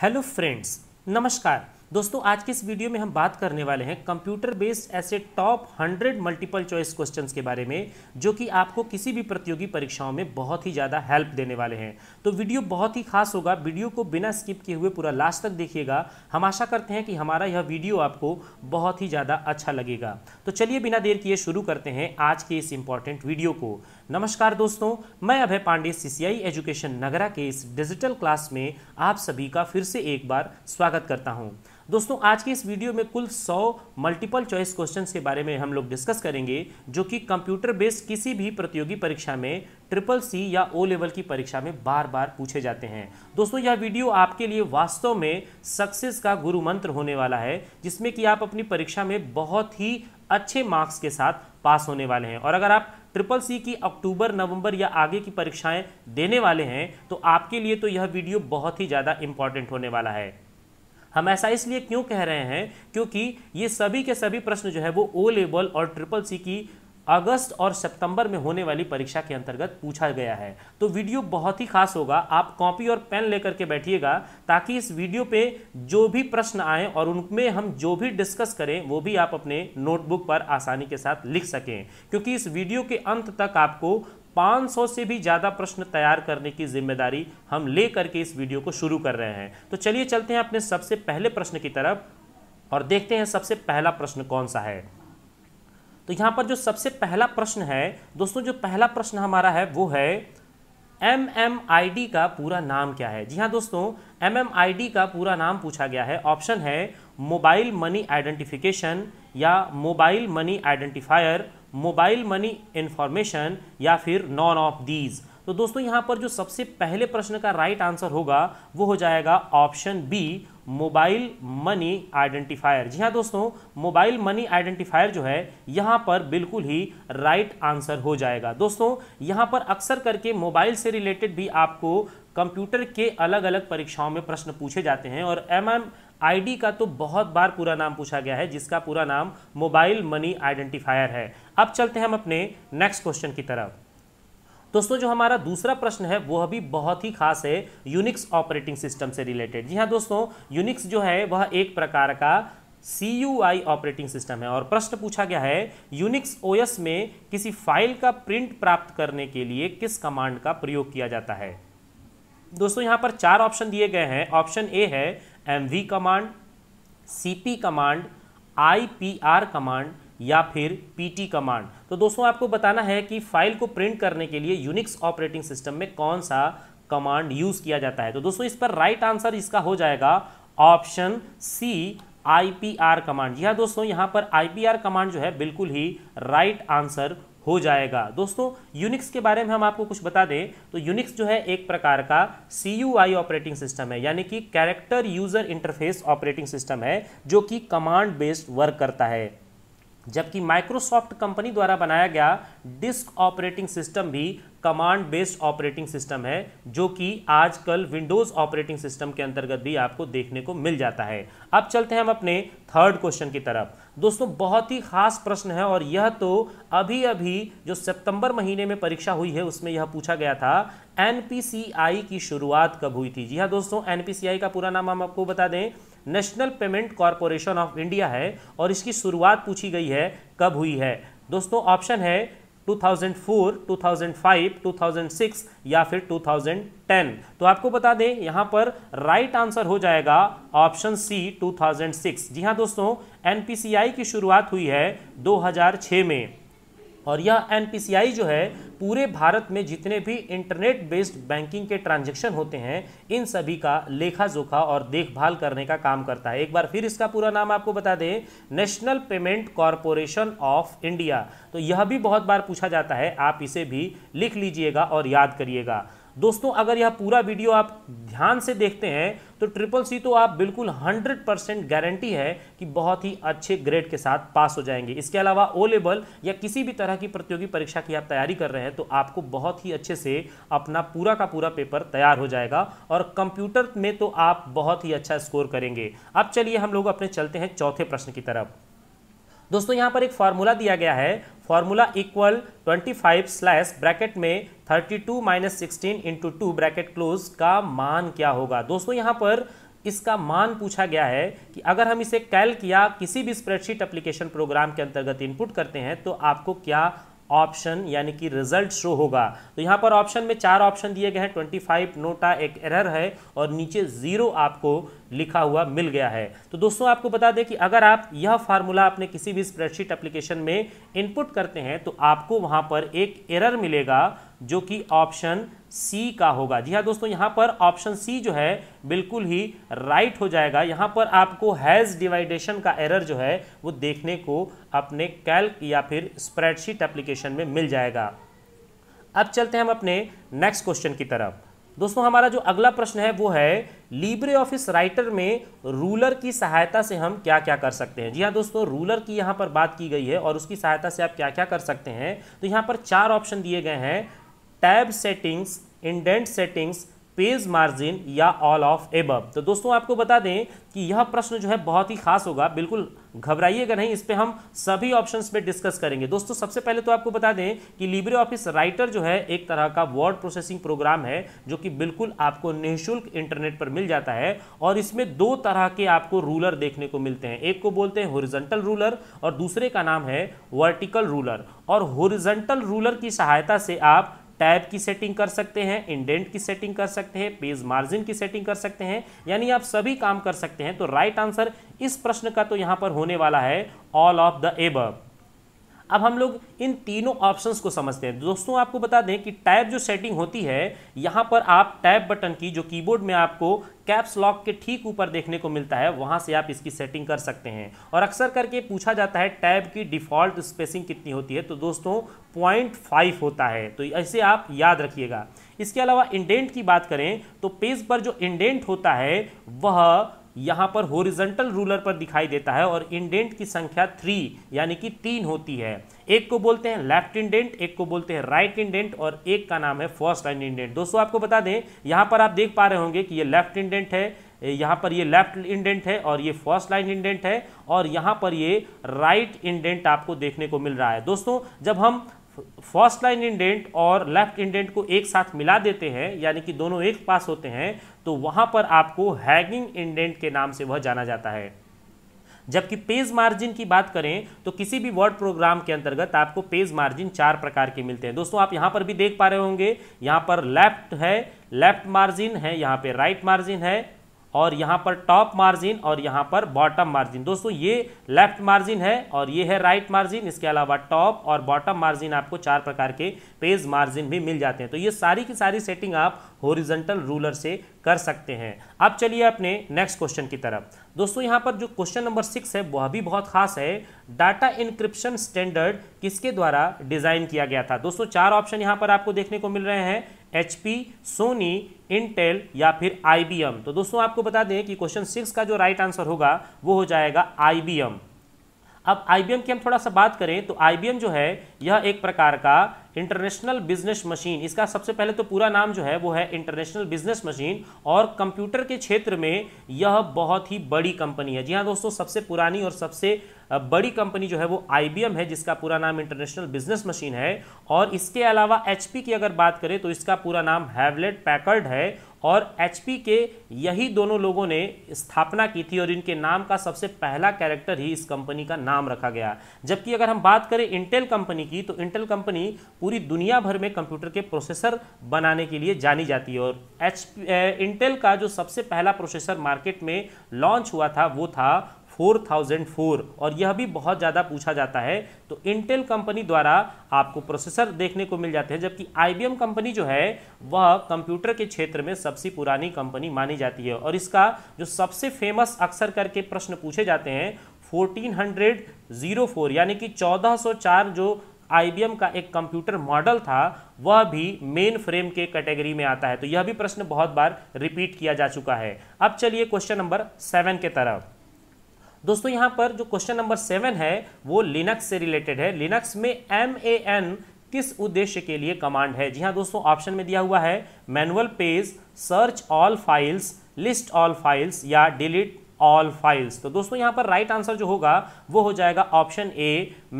hello friends नमस्कार दोस्तों आज के इस वीडियो में हम बात करने वाले हैं कंप्यूटर बेस्ड ऐसे टॉप 100 मल्टीपल चॉइस क्वेश्चंस के बारे में जो कि आपको किसी भी प्रतियोगी परीक्षाओं में बहुत ही ज़्यादा हेल्प देने वाले हैं तो वीडियो बहुत ही खास होगा वीडियो को बिना स्किप किए हुए पूरा लास्ट तक देखिएगा हम आशा करते हैं कि हमारा यह वीडियो आपको बहुत ही ज़्यादा अच्छा लगेगा तो चलिए बिना देर किए शुरू करते हैं आज के इस इम्पॉर्टेंट वीडियो को नमस्कार दोस्तों मैं अभय पांडे सीसीआई एजुकेशन नगरा के इस डिजिटल क्लास में आप सभी का फिर से एक बार स्वागत करता हूं दोस्तों आज के इस वीडियो में कुल 100 मल्टीपल चॉइस क्वेश्चंस के बारे में हम लोग डिस्कस करेंगे जो कि कंप्यूटर बेस्ड किसी भी प्रतियोगी परीक्षा में ट्रिपल सी या ओ लेवल की परीक्षा में बार बार पूछे जाते हैं दोस्तों यह वीडियो आपके लिए वास्तव में सक्सेस का गुरु मंत्र होने वाला है जिसमें कि आप अपनी परीक्षा में बहुत ही अच्छे मार्क्स के साथ पास होने वाले हैं और अगर आप ट्रिपल सी की अक्टूबर नवंबर या आगे की परीक्षाएं देने वाले हैं तो आपके लिए तो यह वीडियो बहुत ही ज़्यादा इंपॉर्टेंट होने वाला है हम ऐसा इसलिए क्यों कह रहे हैं क्योंकि ये सभी के सभी प्रश्न जो है वो ओ लेवल और ट्रिपल सी की अगस्त और सितंबर में होने वाली परीक्षा के अंतर्गत पूछा गया है तो वीडियो बहुत ही खास होगा आप कॉपी और पेन लेकर के बैठिएगा ताकि इस वीडियो पे जो भी प्रश्न आए और उनमें हम जो भी डिस्कस करें वो भी आप अपने नोटबुक पर आसानी के साथ लिख सकें क्योंकि इस वीडियो के अंत तक आपको 500 से भी ज़्यादा प्रश्न तैयार करने की जिम्मेदारी हम ले करके इस वीडियो को शुरू कर रहे हैं तो चलिए चलते हैं अपने सबसे पहले प्रश्न की तरफ और देखते हैं सबसे पहला प्रश्न कौन सा है तो यहां पर जो सबसे पहला प्रश्न है दोस्तों जो पहला प्रश्न हमारा है वो है एम एम आई डी का पूरा नाम क्या है जी हाँ दोस्तों एम एम आई डी का पूरा नाम पूछा गया है ऑप्शन है मोबाइल मनी आइडेंटिफिकेशन या mobile money identifier mobile money information या फिर नॉन ऑफ दीज तो दोस्तों यहाँ पर जो सबसे पहले प्रश्न का राइट आंसर होगा वो हो जाएगा option B mobile money identifier जी हाँ दोस्तों मोबाइल मनी आइडेंटिफायर जो है यहाँ पर बिल्कुल ही राइट आंसर हो जाएगा दोस्तों यहाँ पर अक्सर करके मोबाइल से रिलेटेड भी आपको कंप्यूटर के अलग अलग परीक्षाओं में प्रश्न पूछे जाते हैं और एम एम आईडी का तो बहुत बार पूरा नाम पूछा गया है जिसका पूरा नाम मोबाइल मनी आइडेंटिफायर है अब चलते हैं हम अपने नेक्स्ट क्वेश्चन की तरफ दोस्तों जो हमारा दूसरा प्रश्न है वह भी बहुत ही खास है यूनिक्स ऑपरेटिंग सिस्टम से रिलेटेड जी हाँ दोस्तों यूनिक्स जो है वह एक प्रकार का C U I operating system है और प्रश्न पूछा गया है यूनिक्स ओएस में किसी फाइल का प्रिंट प्राप्त करने के लिए किस कमांड का प्रयोग किया जाता है दोस्तों यहां पर चार ऑप्शन दिए गए हैं ऑप्शन ए है M V command C P command I P R command या फिर pt कमांड तो दोस्तों आपको बताना है कि फाइल को प्रिंट करने के लिए यूनिक्स ऑपरेटिंग सिस्टम में कौन सा कमांड यूज किया जाता है तो दोस्तों इस पर राइट आंसर इसका हो जाएगा ऑप्शन सी आर कमांड यह दोस्तों यहाँ पर आर कमांड जो है बिल्कुल ही राइट right आंसर हो जाएगा दोस्तों यूनिक्स के बारे में हम आपको कुछ बता दें तो यूनिक्स जो है एक प्रकार का C U I operating system है यानी कि character user interface operating system है जो कि कमांड बेस्ड वर्क करता है जबकि माइक्रोसॉफ्ट कंपनी द्वारा बनाया गया डिस्क ऑपरेटिंग सिस्टम भी कमांड बेस्ड ऑपरेटिंग सिस्टम है जो कि आजकल विंडोज ऑपरेटिंग सिस्टम के अंतर्गत भी आपको देखने को मिल जाता है अब चलते हैं हम अपने थर्ड क्वेश्चन की तरफ दोस्तों बहुत ही खास प्रश्न है और यह तो अभी अभी जो सितंबर महीने में परीक्षा हुई है उसमें यह पूछा गया था एनपीसीआई की शुरुआत कब हुई थी जी हाँ दोस्तों एनपीसीआई का पूरा नाम हम आपको बता दें National Payment Corporation of India है और इसकी शुरुआत पूछी गई है कब हुई है दोस्तों ऑप्शन है 2004, 2005, 2006 या फिर 2010 तो आपको बता दें यहां पर राइट आंसर हो जाएगा ऑप्शन सी 2006 जी हाँ दोस्तों एनपीसीआई की शुरुआत हुई है 2006 में और यह एन जो है पूरे भारत में जितने भी इंटरनेट बेस्ड बैंकिंग के ट्रांजेक्शन होते हैं इन सभी का लेखा जोखा और देखभाल करने का काम करता है एक बार फिर इसका पूरा नाम आपको बता दें National Payment Corporation of India तो यह भी बहुत बार पूछा जाता है आप इसे भी लिख लीजिएगा और याद करिएगा दोस्तों अगर यह पूरा वीडियो आप ध्यान से देखते हैं तो ट्रिपल सी तो आप बिल्कुल 100 परसेंट गारंटी है कि बहुत ही अच्छे ग्रेड के साथ पास हो जाएंगे इसके अलावा ओ लेवल या किसी भी तरह की प्रतियोगी परीक्षा की आप तैयारी कर रहे हैं तो आपको बहुत ही अच्छे से अपना पूरा का पूरा पेपर तैयार हो जाएगा और कंप्यूटर में तो आप बहुत ही अच्छा स्कोर करेंगे अब चलिए हम लोग अपने चलते हैं चौथे प्रश्न की तरफ दोस्तों यहाँ पर एक फार्मूला दिया गया है फॉर्मूला इक्वल 25 स्लैश ब्रैकेट में 32 two minus sixteen into two bracket close का मान क्या होगा दोस्तों यहाँ पर इसका मान पूछा गया है कि अगर हम इसे कैल किया किसी भी स्प्रेडशीट एप्लीकेशन प्रोग्राम के अंतर्गत इनपुट करते हैं तो आपको क्या ऑप्शन यानी कि रिजल्ट शो होगा तो यहाँ पर ऑप्शन में चार ऑप्शन दिए गए हैं ट्वेंटी फाइव नोटा एक एरर है और नीचे ज़ीरो आपको लिखा हुआ मिल गया है तो दोस्तों आपको बता दें कि अगर आप यह फार्मूला अपने किसी भी स्प्रेडशीट एप्लीकेशन में इनपुट करते हैं तो आपको वहाँ पर एक एरर मिलेगा जो कि ऑप्शन सी का होगा जी हाँ दोस्तों यहाँ पर ऑप्शन सी जो है बिल्कुल ही राइट हो जाएगा यहाँ पर आपको हैज़ डिवाइडेशन का एरर जो है वो देखने को अपने कैल्क या फिर स्प्रेडशीट एप्लीकेशन में मिल जाएगा अब चलते हैं हम अपने नेक्स्ट क्वेश्चन की तरफ दोस्तों हमारा जो अगला प्रश्न है वो है लीब्रे ऑफिस राइटर में रूलर की सहायता से हम क्या क्या कर सकते हैं जी हाँ दोस्तों रूलर की यहाँ पर बात की गई है और उसकी सहायता से आप क्या क्या कर सकते हैं तो यहाँ पर चार ऑप्शन दिए गए हैं tab settings indent settings page margin या ऑल ऑफ एबब तो दोस्तों आपको बता दें कि यह प्रश्न जो है बहुत ही खास होगा बिल्कुल घबराइएगा नहीं इस पर हम सभी ऑप्शन में डिस्कस करेंगे दोस्तों सबसे पहले तो आपको बता दें कि लिब्रे ऑफिस राइटर जो है एक तरह का वर्ड प्रोसेसिंग प्रोग्राम है जो कि बिल्कुल आपको निःशुल्क इंटरनेट पर मिल जाता है और इसमें दो तरह के आपको रूलर देखने को मिलते हैं एक को बोलते हैं होरिजेंटल रूलर और दूसरे का नाम है वर्टिकल रूलर और होरिजेंटल रूलर की सहायता से आप टैब की सेटिंग कर सकते हैं इंडेंट की सेटिंग कर सकते हैं पेज मार्जिन की सेटिंग कर सकते हैं यानी आप सभी काम कर सकते हैं तो राइट आंसर इस प्रश्न का तो यहां पर होने वाला है ऑल ऑफ द एबव अब हम लोग इन तीनों ऑप्शंस को समझते हैं दोस्तों आपको बता दें कि टैब जो सेटिंग होती है यहाँ पर आप टैब बटन की जो कीबोर्ड में आपको कैप्स लॉक के ठीक ऊपर देखने को मिलता है वहाँ से आप इसकी सेटिंग कर सकते हैं और अक्सर करके पूछा जाता है टैब की डिफ़ॉल्ट स्पेसिंग कितनी होती है तो दोस्तों पॉइंट फाइव होता है तो ऐसे आप याद रखिएगा इसके अलावा इंडेंट की बात करें तो पेज पर जो इंडेंट होता है वह यहाँ पर होरिजेंटल रूलर पर दिखाई देता है और इंडेंट की संख्या थ्री यानी कि तीन होती है एक को बोलते हैं लेफ्ट इंडेंट एक को बोलते हैं राइट इंडेंट और एक का नाम है फर्स्ट इंडेंट दोस्तों आपको बता दें यहाँ पर आप देख पा रहे होंगे कि ये लेफ्ट इंडेंट है यहाँ पर ये लेफ्ट इंडेंट है और ये फर्स्ट लाइन इंडेंट है और यहाँ पर ये राइट इंडेंट आपको देखने को मिल रहा है दोस्तों जब हम फर्स्ट लाइन इंडेंट और लेफ्ट इंडेंट को एक साथ मिला देते हैं यानी कि दोनों एक पास होते हैं तो वहां पर आपको हैगिंग इंडेंट के नाम से वह जाना जाता है जबकि पेज मार्जिन की बात करें तो किसी भी वर्ड प्रोग्राम के अंतर्गत आपको पेज मार्जिन चार प्रकार के मिलते हैं दोस्तों आप यहां पर भी देख पा रहे होंगे यहां पर लेफ्ट है लेफ्ट मार्जिन है यहां पे राइट मार्जिन है और यहाँ पर टॉप मार्जिन और यहाँ पर बॉटम मार्जिन दोस्तों ये लेफ्ट मार्जिन है और ये है राइट मार्जिन इसके अलावा टॉप और बॉटम मार्जिन आपको चार प्रकार के पेज मार्जिन भी मिल जाते हैं तो ये सारी की सारी सेटिंग आप होरिजेंटल रूलर से कर सकते हैं अब चलिए अपने नेक्स्ट क्वेश्चन की तरफ दोस्तों यहाँ पर जो क्वेश्चन नंबर सिक्स है वह भी बहुत खास है डाटा इनक्रिप्शन स्टैंडर्ड किसके द्वारा डिजाइन किया गया था दोस्तों चार ऑप्शन यहाँ पर आपको देखने को मिल रहे हैं एचपी सोनी इंटेल या फिर आईबीएम तो दोस्तों आपको बता दें कि क्वेश्चन सिक्स का जो राइट आंसर होगा वो हो जाएगा आईबीएम अब आईबीएम की हम थोड़ा सा बात करें तो आईबीएम जो है यह एक प्रकार का इंटरनेशनल बिजनेस मशीन इसका सबसे पहले तो पूरा नाम जो है वो है इंटरनेशनल बिजनेस मशीन और कंप्यूटर के क्षेत्र में यह बहुत ही बड़ी कंपनी है जी हाँ दोस्तों सबसे पुरानी और सबसे बड़ी कंपनी जो है वो आई है जिसका पूरा नाम इंटरनेशनल बिजनेस मशीन है और इसके अलावा एच की अगर बात करें तो इसका पूरा नाम हैवलेट पैकर्ड है और एच के यही दोनों लोगों ने स्थापना की थी और इनके नाम का सबसे पहला कैरेक्टर ही इस कंपनी का नाम रखा गया जबकि अगर हम बात करें इंटेल कंपनी की तो इंटेल कंपनी पूरी दुनिया भर में कंप्यूटर के प्रोसेसर बनाने के लिए जानी जाती है और एच इंटेल का जो सबसे पहला प्रोसेसर मार्केट में लॉन्च हुआ था वो था 4004 और यह भी बहुत ज़्यादा पूछा जाता है तो इंटेल कंपनी द्वारा आपको प्रोसेसर देखने को मिल जाते हैं जबकि आईबीएम कंपनी जो है वह कंप्यूटर के क्षेत्र में सबसे पुरानी कंपनी मानी जाती है और इसका जो सबसे फेमस अक्सर करके प्रश्न पूछे जाते हैं 1404 यानी कि 1404 जो आईबीएम का एक कंप्यूटर मॉडल था वह भी मेन फ्रेम के कैटेगरी में आता है तो यह भी प्रश्न बहुत बार रिपीट किया जा चुका है अब चलिए क्वेश्चन नंबर सेवन के तरफ दोस्तों यहां पर जो क्वेश्चन नंबर सेवन है वो लिनक्स से रिलेटेड है लिनक्स में एम ए एन किस उद्देश्य के लिए कमांड है जी हाँ दोस्तों ऑप्शन में दिया हुआ है manual page search all files list all files या डिलीट ऑल फाइल्स तो दोस्तों यहां पर राइट आंसर जो होगा वो हो जाएगा ऑप्शन ए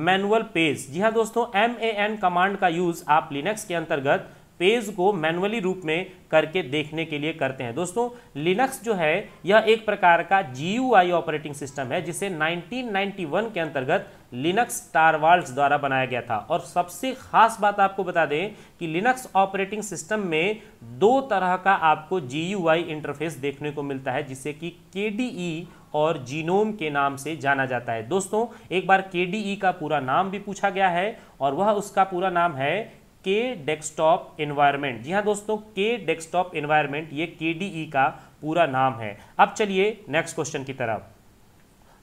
मैनुअल पेज जी हाँ दोस्तों एम ए एन कमांड का यूज आप लिनक्स के अंतर्गत पेज को मैनुअली रूप में करके देखने के लिए करते हैं दोस्तों लिनक्स जो है यह एक प्रकार का जी ऑपरेटिंग सिस्टम है जिसे 1991 के अंतर्गत लिनक्स टारवाल्स द्वारा बनाया गया था और सबसे खास बात आपको बता दें कि लिनक्स ऑपरेटिंग सिस्टम में दो तरह का आपको जी इंटरफेस देखने को मिलता है जिसे कि के e और जीनोम के नाम से जाना जाता है दोस्तों एक बार के e का पूरा नाम भी पूछा गया है और वह उसका पूरा नाम है के डेस्कटॉप एनवायरनमेंट जी हाँ दोस्तों के डेस्कटॉप एनवायरनमेंट ये के का पूरा नाम है अब चलिए नेक्स्ट क्वेश्चन की तरफ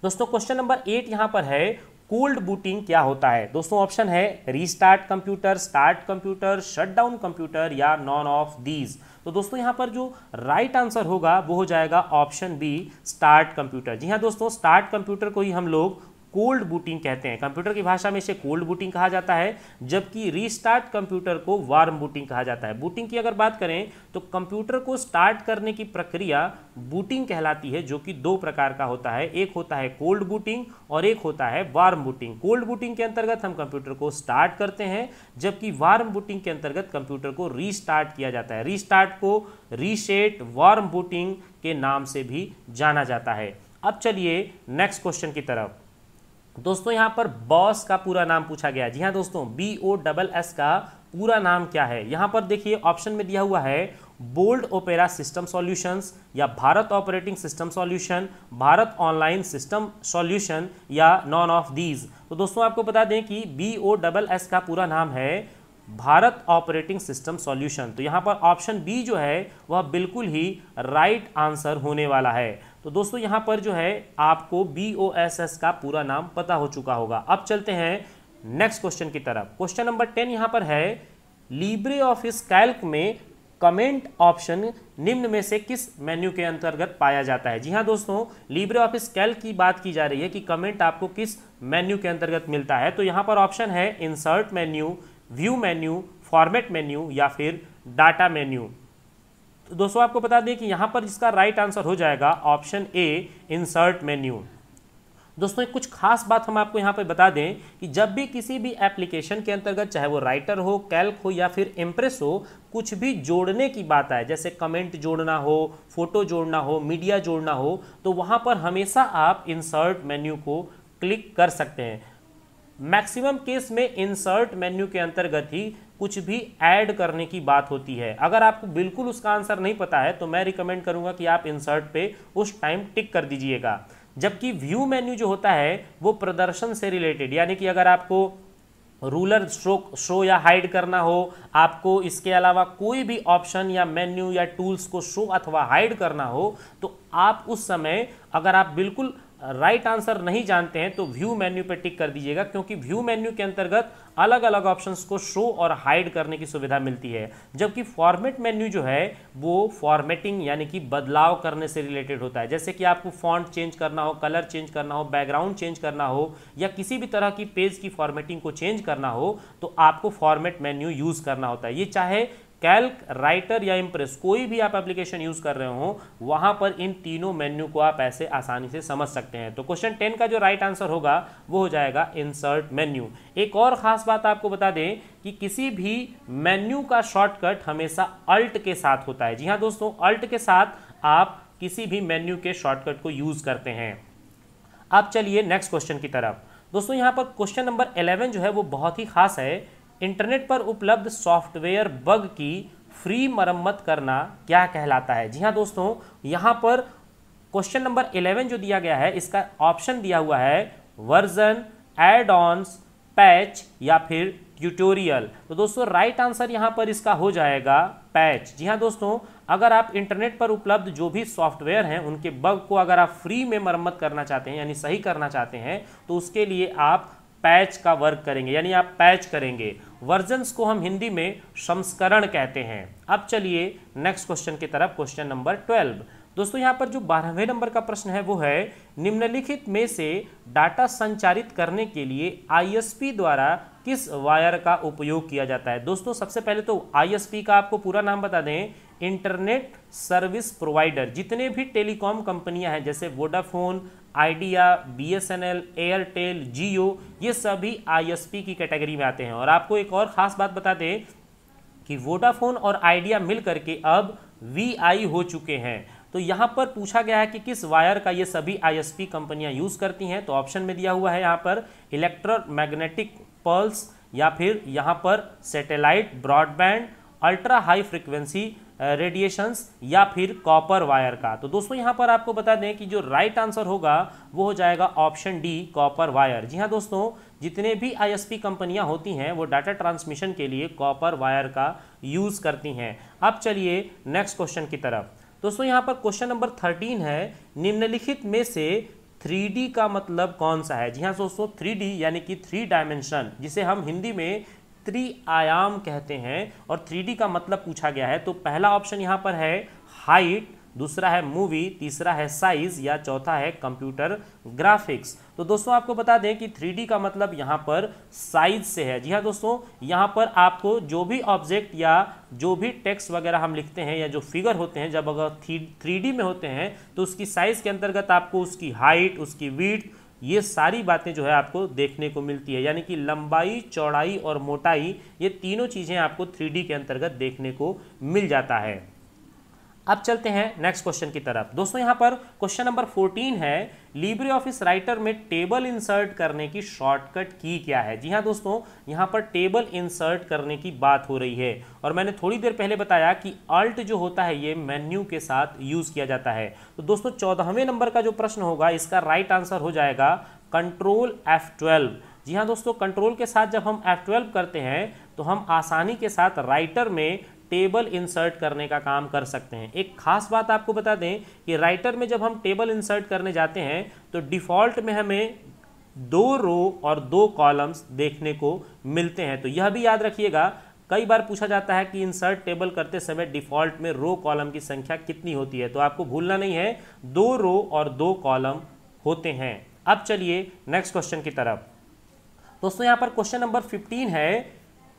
दोस्तों क्वेश्चन नंबर एट यहां पर है कोल्ड बूटिंग क्या होता है दोस्तों ऑप्शन है restart computer start computer shutdown computer या नॉन ऑफ दीज तो दोस्तों यहां पर जो राइट right आंसर होगा वो हो जाएगा ऑप्शन बी स्टार्ट कंप्यूटर जी हाँ दोस्तों स्टार्ट कंप्यूटर को ही हम लोग कोल्ड बूटिंग कहते हैं कंप्यूटर की भाषा में इसे कोल्ड बूटिंग कहा जाता है जबकि रीस्टार्ट कंप्यूटर को वार्म बूटिंग कहा जाता है बूटिंग की अगर बात करें तो कंप्यूटर को स्टार्ट करने की प्रक्रिया बूटिंग कहलाती है जो कि दो प्रकार का होता है एक होता है कोल्ड बूटिंग और एक होता है वार्म बूटिंग कोल्ड बूटिंग के अंतर्गत हम कंप्यूटर को स्टार्ट करते हैं जबकि वार्म बूटिंग के अंतर्गत कंप्यूटर को रीस्टार्ट किया जाता है रीस्टार्ट को रीसेट वार्म बूटिंग के नाम से भी जाना जाता है अब चलिए नेक्स्ट क्वेश्चन की तरफ दोस्तों यहाँ पर बॉस का पूरा नाम पूछा गया जी हाँ दोस्तों बी ओ डबल एस का पूरा नाम क्या है यहाँ पर देखिए ऑप्शन में दिया हुआ है बोल्ड ओपेरा सिस्टम सॉल्यूशंस या Bharat operating system solution Bharat online system solution या नॉन ऑफ दीज तो दोस्तों आपको बता दें कि बी ओ डबल एस का पूरा नाम है भारत ऑपरेटिंग सिस्टम सॉल्यूशन तो यहाँ पर ऑप्शन बी जो है वह बिल्कुल ही राइट आंसर होने वाला है तो दोस्तों यहाँ पर जो है आपको बी ओ एस एस का पूरा नाम पता हो चुका होगा अब चलते हैं नेक्स्ट क्वेश्चन की तरफ क्वेश्चन नंबर टेन यहाँ पर है लिब्रे ऑफिस कैल्क में कमेंट ऑप्शन निम्न में से किस मेन्यू के अंतर्गत पाया जाता है जी हाँ दोस्तों लिब्रे ऑफिस कैल्क की बात की जा रही है कि कमेंट आपको किस मेन्यू के अंतर्गत मिलता है तो यहाँ पर ऑप्शन है insert menu view menu format menu या फिर डाटा मेन्यू तो दोस्तों आपको बता दें कि यहां पर इसका राइट आंसर हो जाएगा ऑप्शन ए इंसर्ट मेन्यू दोस्तों एक कुछ खास बात हम आपको यहाँ पर बता दें कि जब भी किसी भी एप्लीकेशन के अंतर्गत चाहे वो राइटर हो कैल्क हो या फिर इम्प्रेस हो कुछ भी जोड़ने की बात आए जैसे कमेंट जोड़ना हो फोटो जोड़ना हो मीडिया जोड़ना हो तो वहाँ पर हमेशा आप इंसर्ट मेन्यू को क्लिक कर सकते हैं मैक्सिमम केस में इंसर्ट मेन्यू के अंतर्गत ही कुछ भी ऐड करने की बात होती है अगर आपको बिल्कुल उसका आंसर नहीं पता है तो मैं रिकमेंड करूंगा कि आप इंसर्ट पे उस टाइम टिक कर दीजिएगा जबकि व्यू मेन्यू जो होता है वो प्रदर्शन से रिलेटेड यानी कि अगर आपको रूलर स्ट्रोक शो या हाइड करना हो आपको इसके अलावा कोई भी ऑप्शन या मेन्यू या टूल्स को शो अथवा हाइड करना हो तो आप उस समय अगर आप बिल्कुल राइट आंसर नहीं जानते हैं तो व्यू मेन्यू पर टिक कर दीजिएगा क्योंकि व्यू मेन्यू के अंतर्गत अलग अलग ऑप्शंस को शो और हाइड करने की सुविधा मिलती है जबकि फॉर्मेट मेन्यू जो है वो फॉर्मेटिंग यानी कि बदलाव करने से रिलेटेड होता है जैसे कि आपको फॉन्ट चेंज करना हो कलर चेंज करना हो बैकग्राउंड चेंज करना हो या किसी भी तरह की पेज की फॉर्मेटिंग को चेंज करना हो तो आपको फॉर्मेट मेन्यू यूज़ करना होता है ये चाहे कैल्क राइटर या इम्प्रेस कोई भी आप एप्लीकेशन यूज कर रहे हो वहां पर इन तीनों मेन्यू को आप ऐसे आसानी से समझ सकते हैं तो क्वेश्चन टेन का जो राइट आंसर होगा वो हो जाएगा इंसर्ट मेन्यू एक और खास बात आपको बता दें कि किसी भी मेन्यू का शॉर्टकट हमेशा अल्ट के साथ होता है जी हाँ दोस्तों अल्ट के साथ आप किसी भी मेन्यू के शॉर्टकट को यूज करते हैं अब चलिए नेक्स्ट क्वेश्चन की तरफ दोस्तों यहाँ पर क्वेश्चन नंबर 11 जो है वो बहुत ही खास है इंटरनेट पर उपलब्ध सॉफ्टवेयर बग की फ्री मरम्मत करना क्या कहलाता है जी हाँ दोस्तों यहाँ पर क्वेश्चन नंबर इलेवन जो दिया गया है इसका ऑप्शन दिया हुआ है वर्जन एड ऑन्स पैच या फिर ट्यूटोरियल तो दोस्तों राइट आंसर यहाँ पर इसका हो जाएगा पैच जी हाँ दोस्तों अगर आप इंटरनेट पर उपलब्ध जो भी सॉफ्टवेयर हैं उनके बग को अगर आप फ्री में मरम्मत करना चाहते हैं यानी सही करना चाहते हैं तो उसके लिए आप पैच का वर्क करेंगे यानी आप पैच करेंगे वर्जन्स को हम हिंदी में संस्करण कहते हैं अब चलिए नेक्स्ट क्वेश्चन की तरफ क्वेश्चन नंबर ट्वेल्व दोस्तों यहाँ पर जो बारहवें नंबर का प्रश्न है वो है निम्नलिखित में से डाटा संचारित करने के लिए आईएसपी द्वारा किस वायर का उपयोग किया जाता है दोस्तों सबसे पहले तो आईएसपी का आपको पूरा नाम बता दें इंटरनेट सर्विस प्रोवाइडर जितने भी टेलीकॉम कंपनियां हैं जैसे Vodafone Idea B S N L Airtel Jio ये सभी आईएसपी की कैटेगरी में आते हैं और आपको एक और ख़ास बात बता दें कि वोडाफोन और आइडिया मिल करके अब वी आई हो चुके हैं तो यहाँ पर पूछा गया है कि किस वायर का ये सभी आईएसपी कंपनियाँ यूज़ करती हैं तो ऑप्शन में दिया हुआ है यहाँ पर इलेक्ट्रोमैग्नेटिक पल्स या फिर यहाँ पर satellite broadband ultra high frequency radiations या फिर कॉपर वायर का तो दोस्तों यहाँ पर आपको बता दें कि जो राइट आंसर होगा वो हो जाएगा ऑप्शन डी कॉपर वायर जी हाँ दोस्तों जितने भी आईएसपी कंपनियां होती हैं वो डाटा ट्रांसमिशन के लिए कॉपर वायर का यूज़ करती हैं अब चलिए नेक्स्ट क्वेश्चन की तरफ दोस्तों यहाँ पर क्वेश्चन नंबर थर्टीन है निम्नलिखित में से थ्री का मतलब कौन सा है जी हाँ दोस्तों थ्री यानी कि थ्री डायमेंशन जिसे हम हिंदी में त्रिआयाम कहते हैं और थ्री का मतलब पूछा गया है तो पहला ऑप्शन यहाँ पर है हाइट दूसरा है मूवी तीसरा है साइज या चौथा है कंप्यूटर ग्राफिक्स तो दोस्तों आपको बता दें कि थ्री का मतलब यहाँ पर साइज से है जी हाँ दोस्तों यहाँ पर आपको जो भी ऑब्जेक्ट या जो भी टेक्स्ट वगैरह हम लिखते हैं या जो फिगर होते हैं जब अगर थ्री में होते हैं तो उसकी साइज के अंतर्गत आपको उसकी हाइट उसकी वीट ये सारी बातें जो है आपको देखने को मिलती है यानी कि लंबाई चौड़ाई और मोटाई ये तीनों चीज़ें आपको थ्री के अंतर्गत देखने को मिल जाता है अब चलते हैं नेक्स्ट क्वेश्चन की तरफ दोस्तों यहाँ पर क्वेश्चन नंबर 14 है लिब्रे ऑफिस राइटर में टेबल इंसर्ट करने की शॉर्टकट की क्या है जी हां दोस्तों यहां पर टेबल इंसर्ट करने की बात हो रही है और मैंने थोड़ी देर पहले बताया कि अल्ट जो होता है ये मेन्यू के साथ यूज़ किया जाता है तो दोस्तों चौदहवें नंबर का जो प्रश्न होगा इसका राइट आंसर हो जाएगा कंट्रोल एफ जी हाँ दोस्तों कंट्रोल के साथ जब हम एफ करते हैं तो हम आसानी के साथ राइटर में टेबल इंसर्ट करने का काम कर सकते हैं एक खास बात आपको बता दें कि राइटर में जब हम टेबल इंसर्ट करने जाते हैं तो डिफ़ॉल्ट में हमें दो रो और दो कॉलम्स देखने को मिलते हैं तो यह भी याद रखिएगा कई बार पूछा जाता है कि इंसर्ट टेबल करते समय डिफ़ॉल्ट में रो कॉलम की संख्या कितनी होती है तो आपको भूलना नहीं है दो रो और दो कॉलम होते हैं अब चलिए नेक्स्ट क्वेश्चन की तरफ दोस्तों यहां पर क्वेश्चन नंबर फिफ्टीन है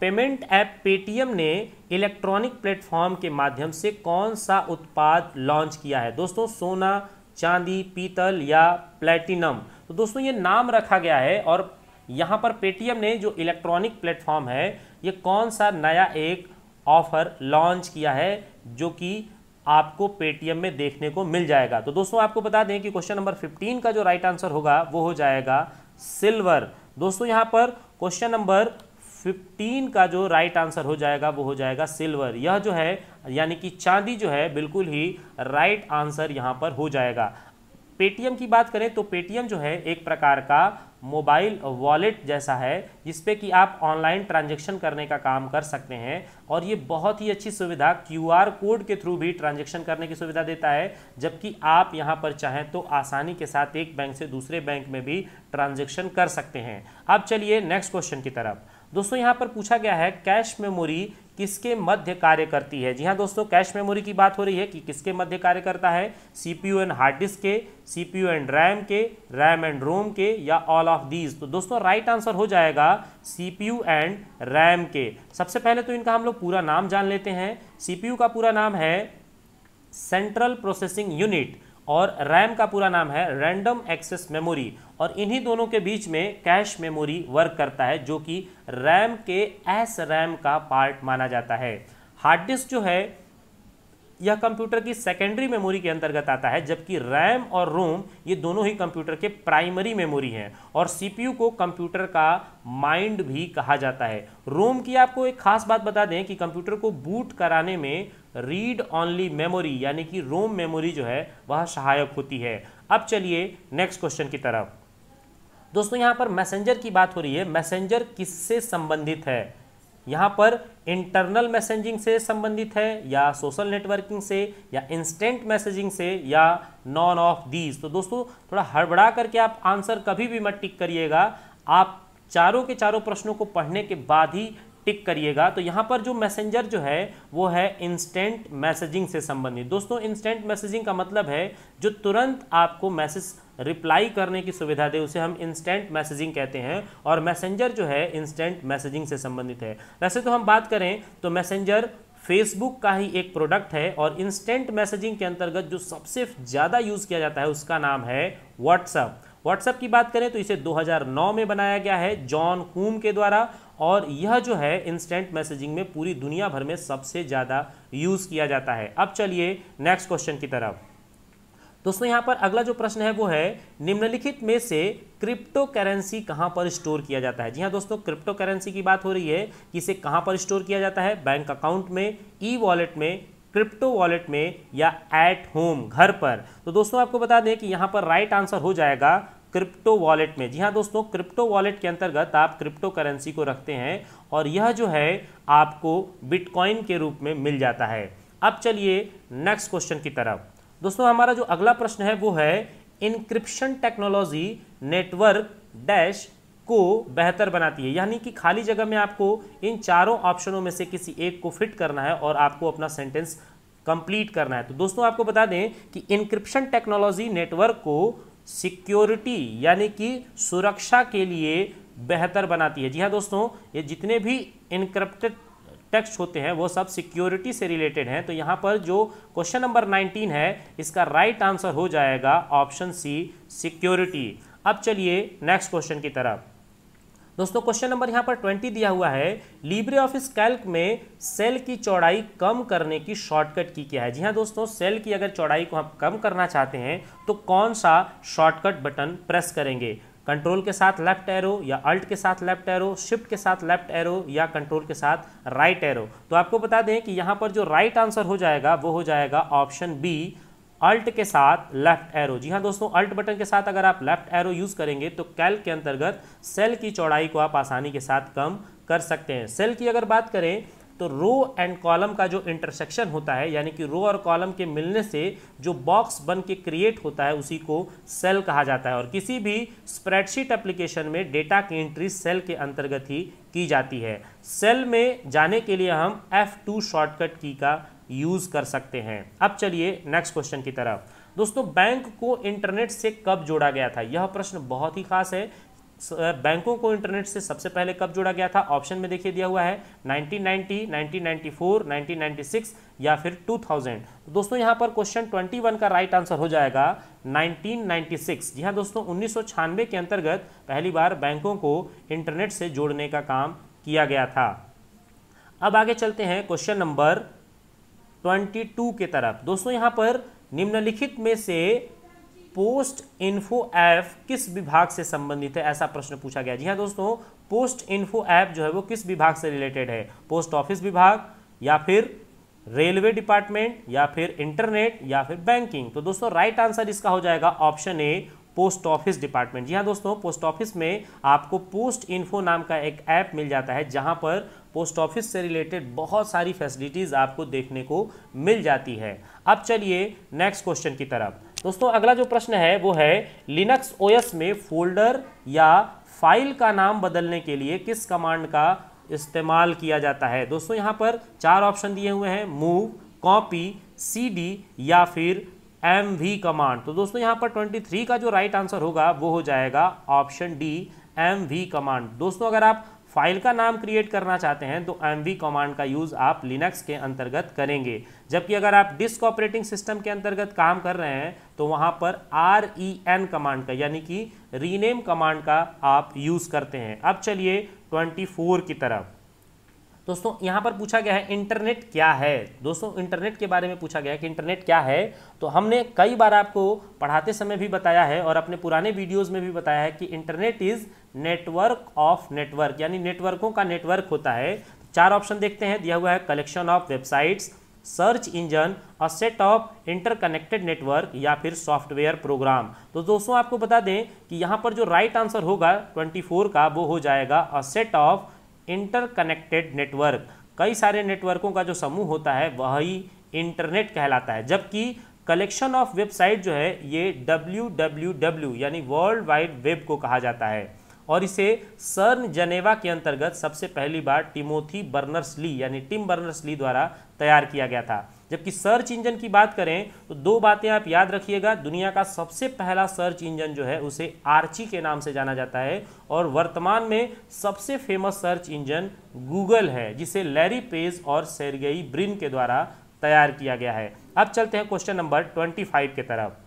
पेमेंट ऐप पेटीएम ने इलेक्ट्रॉनिक प्लेटफॉर्म के माध्यम से कौन सा उत्पाद लॉन्च किया है दोस्तों सोना चांदी पीतल या प्लेटिनम तो दोस्तों ये नाम रखा गया है और यहाँ पर पेटीएम ने जो इलेक्ट्रॉनिक प्लेटफॉर्म है ये कौन सा नया एक ऑफर लॉन्च किया है जो कि आपको पेटीएम में देखने को मिल जाएगा तो दोस्तों आपको बता दें कि क्वेश्चन नंबर 15 का जो राइट आंसर होगा वो हो जाएगा सिल्वर दोस्तों यहाँ पर क्वेश्चन नंबर फिफ्टीन का जो राइट आंसर हो जाएगा वो हो जाएगा सिल्वर यह जो है यानी कि चांदी जो है बिल्कुल ही राइट आंसर यहाँ पर हो जाएगा पेटीएम की बात करें तो पेटीएम जो है एक प्रकार का मोबाइल वॉलेट जैसा है जिसपे कि आप ऑनलाइन ट्रांजैक्शन करने का काम कर सकते हैं और ये बहुत ही अच्छी सुविधा क्यूआर कोड के थ्रू भी ट्रांजैक्शन करने की सुविधा देता है जबकि आप यहाँ पर चाहें तो आसानी के साथ एक बैंक से दूसरे बैंक में भी ट्रांजैक्शन कर सकते हैं अब चलिए नेक्स्ट क्वेश्चन की तरफ दोस्तों यहाँ पर पूछा गया है कैश मेमोरी किसके मध्य कार्य करती है जी हाँ दोस्तों कैश मेमोरी की बात हो रही है कि किसके मध्य कार्य करता है सीपीयू एंड हार्ड डिस्क के सीपीयू एंड रैम के रैम एंड रोम के या ऑल ऑफ दीज तो दोस्तों राइट आंसर हो जाएगा सीपीयू एंड रैम के सबसे पहले तो इनका हम लोग पूरा नाम जान लेते हैं सीपीयू का पूरा नाम है सेंट्रल प्रोसेसिंग यूनिट और रैम का पूरा नाम है रैंडम एक्सेस मेमोरी और इन्हीं दोनों के बीच में कैश मेमोरी वर्क करता है जो कि रैम के एस रैम का पार्ट माना जाता है हार्ड डिस्क जो है यह कंप्यूटर की सेकेंडरी मेमोरी के अंतर्गत आता है जबकि रैम और रोम ये दोनों ही कंप्यूटर के प्राइमरी मेमोरी हैं और सीपीयू को कंप्यूटर का माइंड भी कहा जाता है रोम की आपको एक खास बात बता दें कि कंप्यूटर को बूट कराने में रीड ऑनली मेमोरी यानी कि रोम मेमोरी जो है वह सहायक होती है अब चलिए नेक्स्ट क्वेश्चन की तरफ दोस्तों यहाँ पर मैसेंजर की बात हो रही है मैसेंजर किससे संबंधित है यहाँ पर इंटरनल मैसेजिंग से संबंधित है या सोशल नेटवर्किंग से या इंस्टेंट मैसेजिंग से या नॉन ऑफ दीज तो दोस्तों थोड़ा हड़बड़ा करके आप आंसर कभी भी मत टिक करिएगा आप चारों के चारों प्रश्नों को पढ़ने के बाद ही टिक करिएगा तो यहाँ पर जो मैसेंजर जो है वो है इंस्टेंट मैसेजिंग से संबंधित दोस्तों इंस्टेंट मैसेजिंग का मतलब है जो तुरंत आपको मैसेज रिप्लाई करने की सुविधा दे उसे हम इंस्टेंट मैसेजिंग कहते हैं और मैसेंजर जो है इंस्टेंट मैसेजिंग से संबंधित है वैसे तो हम बात करें तो मैसेंजर फेसबुक का ही एक प्रोडक्ट है और इंस्टेंट मैसेजिंग के अंतर्गत जो सबसे ज़्यादा यूज़ किया जाता है उसका नाम है व्हाट्सअप व्हाट्सएप की बात करें तो इसे 2009 में बनाया गया है जॉन कूम के द्वारा और यह जो है इंस्टेंट मैसेजिंग में पूरी दुनिया भर में सबसे ज़्यादा यूज़ किया जाता है अब चलिए नेक्स्ट क्वेश्चन की तरफ दोस्तों यहाँ पर अगला जो प्रश्न है वो है निम्नलिखित में से क्रिप्टो करेंसी कहाँ पर स्टोर किया जाता है जी हाँ दोस्तों क्रिप्टो करेंसी की बात हो रही है कि इसे कहाँ पर स्टोर किया जाता है बैंक अकाउंट में ई वॉलेट में क्रिप्टो वॉलेट में या एट होम घर पर तो दोस्तों आपको बता दें कि यहाँ पर राइट आंसर हो जाएगा क्रिप्टो वॉलेट में जी हाँ दोस्तों क्रिप्टो वॉलेट के अंतर्गत आप क्रिप्टो करेंसी को रखते हैं और यह जो है आपको बिटकॉइन के रूप में मिल जाता है अब चलिए नेक्स्ट क्वेश्चन की तरफ दोस्तों हमारा जो अगला प्रश्न है वो है इनक्रिप्शन टेक्नोलॉजी नेटवर्क डैश को बेहतर बनाती है यानी कि खाली जगह में आपको इन चारों ऑप्शनों में से किसी एक को फिट करना है और आपको अपना सेंटेंस कंप्लीट करना है तो दोस्तों आपको बता दें कि इनक्रिप्शन टेक्नोलॉजी नेटवर्क को सिक्योरिटी यानी कि सुरक्षा के लिए बेहतर बनाती है जी हाँ दोस्तों ये जितने भी इनक्रिप्टेड टेक्स्ट होते हैं वो सब सिक्योरिटी से रिलेटेड हैं तो यहाँ पर जो क्वेश्चन नंबर 19 है इसका राइट right आंसर हो जाएगा ऑप्शन सी सिक्योरिटी अब चलिए नेक्स्ट क्वेश्चन की तरफ दोस्तों क्वेश्चन नंबर यहाँ पर 20 दिया हुआ है लिब्रे ऑफिस कैल्क में सेल की चौड़ाई कम करने की शॉर्टकट की क्या है जी हाँ दोस्तों सेल की अगर चौड़ाई को हम कम करना चाहते हैं तो कौन सा शॉर्टकट बटन प्रेस करेंगे कंट्रोल के साथ लेफ्ट एरो या अल्ट के साथ लेफ्ट एरो शिफ्ट के साथ लेफ्ट एरो या कंट्रोल के साथ राइट right एरो तो आपको बता दें कि यहाँ पर जो राइट right आंसर हो जाएगा वो हो जाएगा ऑप्शन बी अल्ट के साथ लेफ्ट एरो जी हाँ दोस्तों अल्ट बटन के साथ अगर आप लेफ्ट एरो यूज़ करेंगे तो कैल के अंतर्गत सेल की चौड़ाई को आप आसानी के साथ कम कर सकते हैं सेल की अगर बात करें तो रो एंड कॉलम का जो इंटरसेक्शन होता है यानी कि रो और कॉलम के मिलने से जो बॉक्स बन के क्रिएट होता है उसी को सेल कहा जाता है और किसी भी स्प्रेडशीट एप्लीकेशन में डेटा की एंट्री सेल के अंतर्गत ही की जाती है सेल में जाने के लिए हम F2 शॉर्टकट की का यूज़ कर सकते हैं अब चलिए नेक्स्ट क्वेश्चन की तरफ दोस्तों बैंक को इंटरनेट से कब जोड़ा गया था यह प्रश्न बहुत ही खास है बैंकों को इंटरनेट से सबसे पहले कब जोड़ा गया था ऑप्शन में देखिए दिया हुआ है 1990, 1994, 1996 या फिर 2000 तो दोस्तों यहां पर क्वेश्चन 21 का राइट आंसर हो जाएगा 1996 जी हां दोस्तों उन्नीस के अंतर्गत पहली बार बैंकों को इंटरनेट से जोड़ने का काम किया गया था अब आगे चलते हैं क्वेश्चन नंबर ट्वेंटी के तरफ दोस्तों यहां पर निम्नलिखित में से पोस्ट इन्फो ऐप किस विभाग से संबंधित है ऐसा प्रश्न पूछा गया जी हाँ दोस्तों पोस्ट इन्फो ऐप जो है वो किस विभाग से रिलेटेड है पोस्ट ऑफिस विभाग या फिर रेलवे डिपार्टमेंट या फिर इंटरनेट या फिर बैंकिंग तो दोस्तों राइट आंसर इसका हो जाएगा option A post office department जी हाँ दोस्तों पोस्ट ऑफिस में आपको पोस्ट इन्फो नाम का एक ऐप मिल जाता है जहां पर पोस्ट ऑफिस से रिलेटेड बहुत सारी फैसिलिटीज़ आपको देखने को मिल जाती है अब चलिए नेक्स्ट क्वेश्चन की तरफ दोस्तों अगला जो प्रश्न है वो है लिनक्स ओएस में फोल्डर या फाइल का नाम बदलने के लिए किस कमांड का इस्तेमाल किया जाता है दोस्तों यहाँ पर चार ऑप्शन दिए हुए हैं मूव कॉपी सी या फिर एम वी कमांड तो दोस्तों यहाँ पर 23 का जो राइट आंसर होगा वो हो जाएगा option D M V command दोस्तों अगर आप फाइल का नाम क्रिएट करना चाहते हैं तो एम कमांड का यूज़ आप लिनक्स के अंतर्गत करेंगे जबकि अगर आप डिस्क ऑपरेटिंग सिस्टम के अंतर्गत काम कर रहे हैं तो वहाँ पर आर ई एन कमांड का यानी कि रीनेम कमांड का आप यूज़ करते हैं अब चलिए 24 की तरफ दोस्तों यहाँ पर पूछा गया है इंटरनेट क्या है दोस्तों इंटरनेट के बारे में पूछा गया है कि इंटरनेट क्या है तो हमने कई बार आपको पढ़ाते समय भी बताया है और अपने पुराने वीडियोस में भी बताया है कि internet is network of network यानी नेटवर्कों का नेटवर्क होता है चार ऑप्शन देखते हैं दिया हुआ है collection of websites search engine a set of interconnected network या फिर सॉफ्टवेयर प्रोग्राम तो दोस्तों आपको बता दें कि यहाँ पर जो राइट right आंसर होगा 24 का वो हो जाएगा a set of interconnected network कई सारे नेटवर्कों का जो समूह होता है वही इंटरनेट कहलाता है जबकि कलेक्शन ऑफ वेबसाइट जो है ये डब्ल्यू यानी वर्ल्ड वाइड वेब को कहा जाता है और इसे सर्न जनेवा के अंतर्गत सबसे पहली बार टिमोथी बर्नर्स ली यानी टिम बर्नर्स ली द्वारा तैयार किया गया था जबकि सर्च इंजन की बात करें तो दो बातें आप याद रखिएगा दुनिया का सबसे पहला सर्च इंजन जो है उसे आर्ची के नाम से जाना जाता है और वर्तमान में सबसे फेमस सर्च इंजन गूगल है जिसे लैरी पेज और सेरगेई ब्रिन के द्वारा तैयार किया गया है अब चलते हैं क्वेश्चन नंबर ट्वेंटी फाइव के तरफ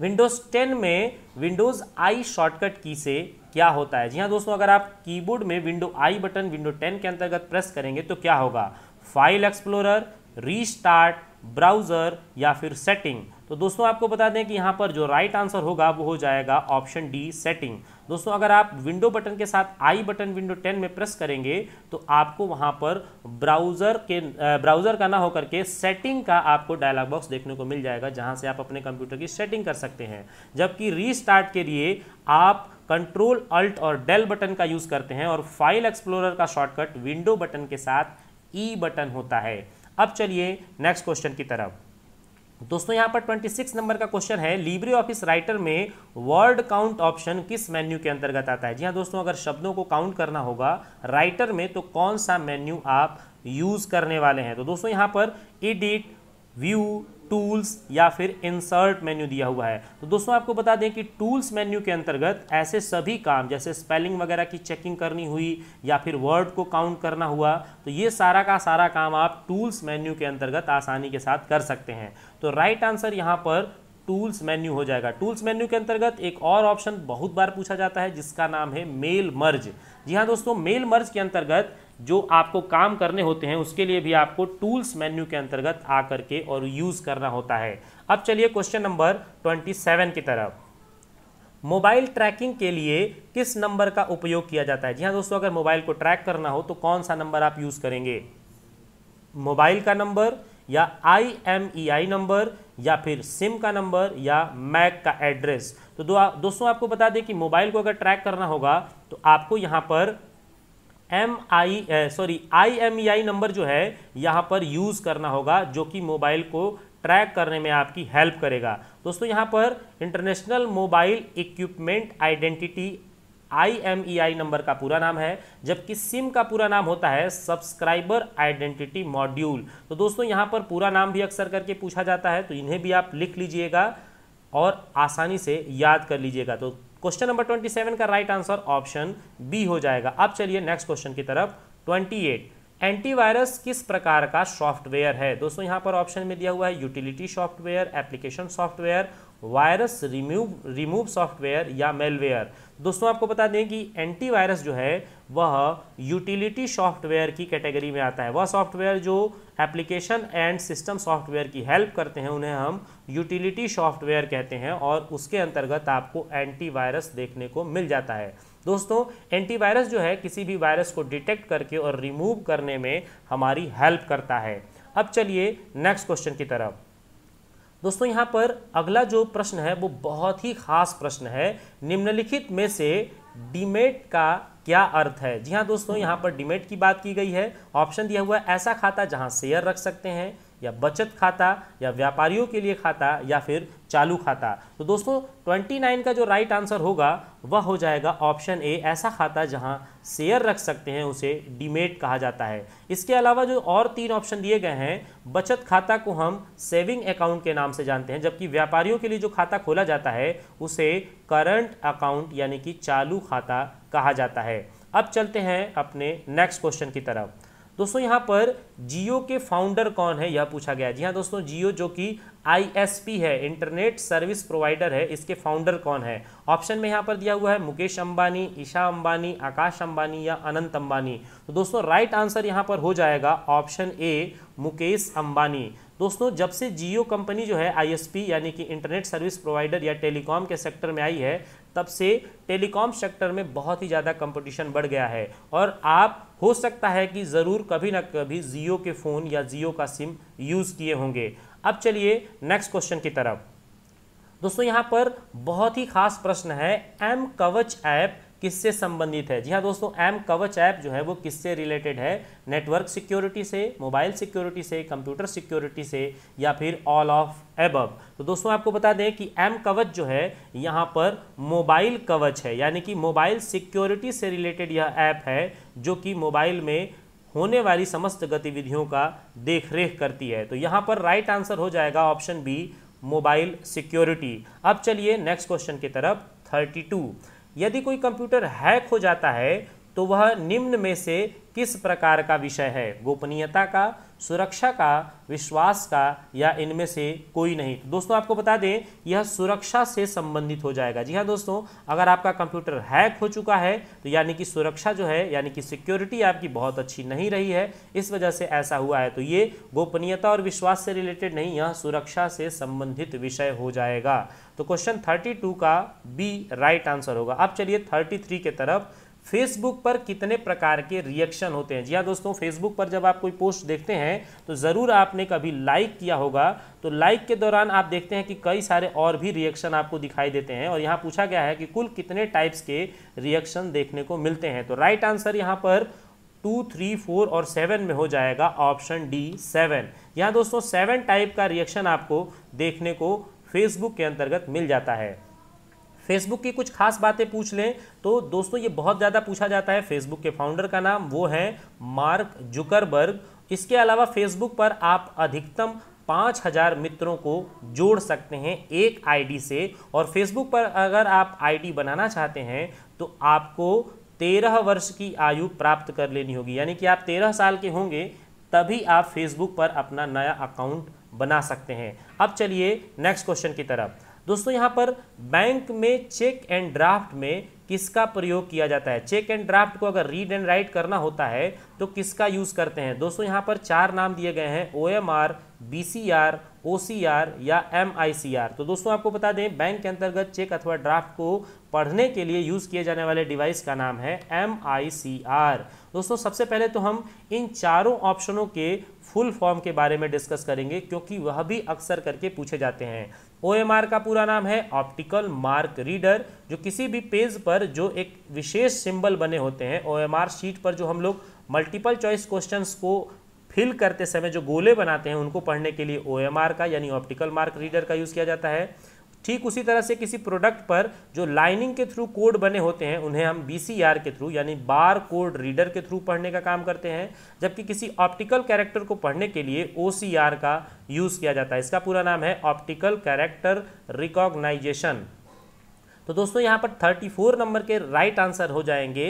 विंडोज़ टेन में विंडोज़ आई शॉर्टकट की से क्या होता है जी हाँ दोस्तों अगर आप कीबोर्ड में window I button window ten के अंतर्गत प्रेस करेंगे तो क्या होगा फाइल एक्सप्लोरर रीस्टार्ट ब्राउज़र या फिर सेटिंग तो दोस्तों आपको बता दें कि यहाँ पर जो राइट आंसर होगा वो हो जाएगा ऑप्शन डी सेटिंग दोस्तों अगर आप विंडो बटन के साथ आई बटन विंडो 10 में प्रेस करेंगे तो आपको वहाँ पर ब्राउज़र के ब्राउज़र का ना होकर के सेटिंग का आपको डायलॉग बॉक्स देखने को मिल जाएगा जहाँ से आप अपने कंप्यूटर की सेटिंग कर सकते हैं जबकि री के लिए आप कंट्रोल अल्ट और डेल बटन का यूज़ करते हैं और फाइल एक्सप्लोर का शॉर्टकट विंडो बटन के साथ ई e बटन होता है अब चलिए नेक्स्ट क्वेश्चन की तरफ दोस्तों यहाँ पर 26 नंबर का क्वेश्चन है लिब्रे ऑफिस राइटर में वर्ड काउंट ऑप्शन किस मेन्यू के अंतर्गत आता है जी हाँ दोस्तों अगर शब्दों को काउंट करना होगा राइटर में तो कौन सा मेन्यू आप यूज़ करने वाले हैं तो दोस्तों यहाँ पर एडिट व्यू टूल्स या फिर इंसर्ट मेन्यू दिया हुआ है तो दोस्तों आपको बता दें कि टूल्स मेन्यू के अंतर्गत ऐसे सभी काम जैसे स्पेलिंग वगैरह की चेकिंग करनी हुई या फिर वर्ड को काउंट करना हुआ तो ये सारा का सारा काम आप टूल्स मेन्यू के अंतर्गत आसानी के साथ कर सकते हैं तो राइट आंसर यहाँ पर टूल्स मेन्यू हो जाएगा टूल्स मेन्यू के अंतर्गत एक और ऑप्शन बहुत बार पूछा जाता है जिसका नाम है मेल मर्ज जी हाँ दोस्तों मेल मर्ज के अंतर्गत जो आपको काम करने होते हैं उसके लिए भी आपको टूल्स मेन्यू के अंतर्गत आ करके और यूज़ करना होता है अब चलिए क्वेश्चन नंबर ट्वेंटी सेवन की तरफ मोबाइल ट्रैकिंग के लिए किस नंबर का उपयोग किया जाता है जी हाँ दोस्तों अगर मोबाइल को ट्रैक करना हो तो कौन सा नंबर आप यूज़ करेंगे मोबाइल का नंबर या आई एम ई आई नंबर या फिर सिम का नंबर या मैक का एड्रेस तो दो, दोस्तों आपको बता दें कि मोबाइल को अगर ट्रैक करना होगा तो आपको यहां पर M I sorry I M E I number जो है यहाँ पर यूज़ करना होगा जो कि मोबाइल को ट्रैक करने में आपकी हेल्प करेगा दोस्तों यहाँ पर international mobile equipment identity I M E I number का पूरा नाम है जबकि सिम का पूरा नाम होता है सब्सक्राइबर आइडेंटिटी मॉड्यूल तो दोस्तों यहाँ पर पूरा नाम भी अक्सर करके पूछा जाता है तो इन्हें भी आप लिख लीजिएगा और आसानी से याद कर लीजिएगा तो क्वेश्चन नंबर 27 का राइट आंसर ऑप्शन बी हो जाएगा अब चलिए नेक्स्ट क्वेश्चन की तरफ 28 एंटीवायरस किस प्रकार का सॉफ्टवेयर है दोस्तों यहां पर ऑप्शन में दिया हुआ है utility software application software virus remove remove software या मेलवेयर दोस्तों आपको बता दें कि एंटीवायरस जो है वह यूटिलिटी सॉफ्टवेयर की कैटेगरी में आता है वह सॉफ्टवेयर जो एप्लीकेशन एंड सिस्टम सॉफ्टवेयर की हेल्प करते हैं उन्हें हम यूटिलिटी सॉफ्टवेयर कहते हैं और उसके अंतर्गत आपको एंटीवायरस देखने को मिल जाता है दोस्तों एंटीवायरस जो है किसी भी वायरस को डिटेक्ट करके और रिमूव करने में हमारी हेल्प करता है अब चलिए नेक्स्ट क्वेश्चन की तरफ दोस्तों यहाँ पर अगला जो प्रश्न है वो बहुत ही खास प्रश्न है निम्नलिखित में से डीमेट का क्या अर्थ है जी हाँ दोस्तों यहाँ पर डीमेट की बात की गई है ऑप्शन दिया हुआ है ऐसा खाता जहाँ शेयर रख सकते हैं या बचत खाता या व्यापारियों के लिए खाता या फिर चालू खाता तो दोस्तों 29 का जो राइट आंसर होगा वह हो जाएगा ऑप्शन ए ऐसा खाता जहां शेयर रख सकते हैं उसे डीमेट कहा जाता है इसके अलावा जो और तीन ऑप्शन दिए गए हैं बचत खाता को हम सेविंग अकाउंट के नाम से जानते हैं जबकि व्यापारियों के लिए जो खाता खोला जाता है उसे करंट अकाउंट यानी कि चालू खाता कहा जाता है अब चलते हैं अपने नेक्स्ट क्वेश्चन की तरफ दोस्तों यहाँ पर जियो के फाउंडर कौन है यह पूछा गया जी हाँ दोस्तों जियो जो कि आईएसपी है इंटरनेट सर्विस प्रोवाइडर है इसके फाउंडर कौन है ऑप्शन में यहाँ पर दिया हुआ है मुकेश अंबानी ईशा अंबानी आकाश अंबानी या अनंत अंबानी तो दोस्तों राइट आंसर यहाँ पर हो जाएगा ऑप्शन ए मुकेश अंबानी दोस्तों जब से जियो कंपनी जो है आई यानी कि इंटरनेट सर्विस प्रोवाइडर या टेलीकॉम के सेक्टर में आई है तब से टेलीकॉम सेक्टर में बहुत ही ज़्यादा कंपटीशन बढ़ गया है और आप हो सकता है कि ज़रूर कभी ना कभी जियो के फ़ोन या जियो का सिम यूज़ किए होंगे अब चलिए नेक्स्ट क्वेश्चन की तरफ दोस्तों यहाँ पर बहुत ही खास प्रश्न है एम कवच ऐप किससे संबंधित है जी हाँ दोस्तों एम कवच ऐप जो है वो किससे रिलेटेड है नेटवर्क सिक्योरिटी से मोबाइल सिक्योरिटी से कंप्यूटर सिक्योरिटी से या फिर ऑल ऑफ एबव तो दोस्तों आपको बता दें कि एम कवच जो है यहाँ पर मोबाइल कवच है यानी कि मोबाइल सिक्योरिटी से रिलेटेड यह ऐप है जो कि मोबाइल में होने वाली समस्त गतिविधियों का देखरेख करती है तो यहाँ पर राइट आंसर हो जाएगा ऑप्शन बी मोबाइल सिक्योरिटी अब चलिए नेक्स्ट क्वेश्चन की तरफ थर्टी टू यदि कोई कंप्यूटर हैक हो जाता है तो वह निम्न में से किस प्रकार का विषय है गोपनीयता का सुरक्षा का विश्वास का या इनमें से कोई नहीं तो दोस्तों आपको बता दें यह सुरक्षा से संबंधित हो जाएगा जी हाँ दोस्तों अगर आपका कंप्यूटर हैक हो चुका है तो यानी कि सुरक्षा जो है यानी कि सिक्योरिटी आपकी बहुत अच्छी नहीं रही है इस वजह से ऐसा हुआ है तो ये गोपनीयता और विश्वास से रिलेटेड नहीं यह सुरक्षा से संबंधित विषय हो जाएगा तो क्वेश्चन थर्टी का बी राइट आंसर होगा अब चलिए थर्टी के तरफ फेसबुक पर कितने प्रकार के रिएक्शन होते हैं जी हाँ दोस्तों फेसबुक पर जब आप कोई पोस्ट देखते हैं तो ज़रूर आपने कभी लाइक किया होगा तो लाइक के दौरान आप देखते हैं कि कई सारे और भी रिएक्शन आपको दिखाई देते हैं और यहाँ पूछा गया है कि कुल कितने टाइप्स के रिएक्शन देखने को मिलते हैं तो राइट आंसर यहाँ पर टू थ्री फोर और सेवन में हो जाएगा ऑप्शन डी सेवन यहाँ दोस्तों सेवन टाइप का रिएक्शन आपको देखने को फेसबुक के अंतर्गत मिल जाता है फेसबुक की कुछ खास बातें पूछ लें तो दोस्तों ये बहुत ज़्यादा पूछा जाता है फेसबुक के फाउंडर का नाम वो है मार्क जुकरबर्ग इसके अलावा फेसबुक पर आप अधिकतम पाँच हज़ार मित्रों को जोड़ सकते हैं एक आईडी से और फेसबुक पर अगर आप आईडी बनाना चाहते हैं तो आपको तेरह वर्ष की आयु प्राप्त कर लेनी होगी यानी कि आप तेरह साल के होंगे तभी आप फेसबुक पर अपना नया अकाउंट बना सकते हैं अब चलिए नेक्स्ट क्वेश्चन की तरफ दोस्तों यहाँ पर बैंक में चेक एंड ड्राफ्ट में किसका प्रयोग किया जाता है चेक एंड ड्राफ्ट को अगर रीड एंड राइट करना होता है तो किसका यूज़ करते हैं दोस्तों यहाँ पर चार नाम दिए गए हैं O M R B C R O C R या एम आई सी आर तो दोस्तों आपको बता दें बैंक के अंतर्गत चेक अथवा ड्राफ्ट को पढ़ने के लिए यूज़ किए जाने वाले डिवाइस का नाम है एम आई सी आर दोस्तों सबसे पहले तो हम इन चारों ऑप्शनों के फुल फॉर्म के बारे में डिस्कस करेंगे क्योंकि वह भी अक्सर करके पूछे जाते हैं ओ का पूरा नाम है ऑप्टिकल मार्क रीडर जो किसी भी पेज पर जो एक विशेष सिंबल बने होते हैं ओ शीट पर जो हम लोग मल्टीपल चॉइस क्वेश्चंस को फिल करते समय जो गोले बनाते हैं उनको पढ़ने के लिए ओ का यानी ऑप्टिकल मार्क रीडर का यूज़ किया जाता है ठीक उसी तरह से किसी प्रोडक्ट पर जो लाइनिंग के थ्रू कोड बने होते हैं उन्हें हम बी के थ्रू यानी बार कोड रीडर के थ्रू पढ़ने का काम करते हैं जबकि किसी ऑप्टिकल कैरेक्टर को पढ़ने के लिए ओ का यूज़ किया जाता है इसका पूरा नाम है ऑप्टिकल कैरेक्टर रिकॉग्नाइजेशन तो दोस्तों यहां पर 34 नंबर के राइट आंसर हो जाएंगे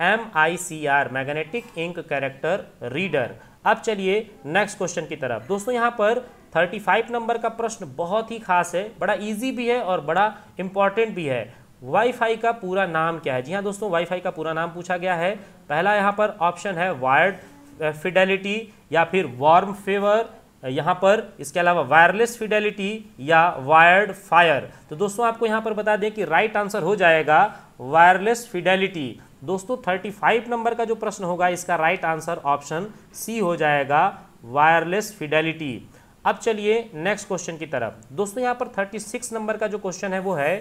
M I C R magnetic ink character reader अब चलिए नेक्स्ट क्वेश्चन की तरफ दोस्तों यहां पर थर्टी फाइव नंबर का प्रश्न बहुत ही खास है बड़ा इजी भी है और बड़ा इंपॉर्टेंट भी है वाईफाई का पूरा नाम क्या है जी हाँ दोस्तों वाईफाई का पूरा नाम पूछा गया है पहला यहाँ पर ऑप्शन है वायर्ड फिडेलिटी या फिर वार्म फेवर यहाँ पर इसके अलावा वायरलेस फिडेलिटी या वायर्ड फायर तो दोस्तों आपको यहाँ पर बता दें कि राइट आंसर हो जाएगा वायरलेस फिडेलिटी दोस्तों 35 नंबर का जो प्रश्न होगा इसका राइट आंसर ऑप्शन सी हो जाएगा वायरलेस फिडेलिटी अब चलिए नेक्स्ट क्वेश्चन की तरफ दोस्तों यहाँ पर 36 नंबर का जो क्वेश्चन है वो है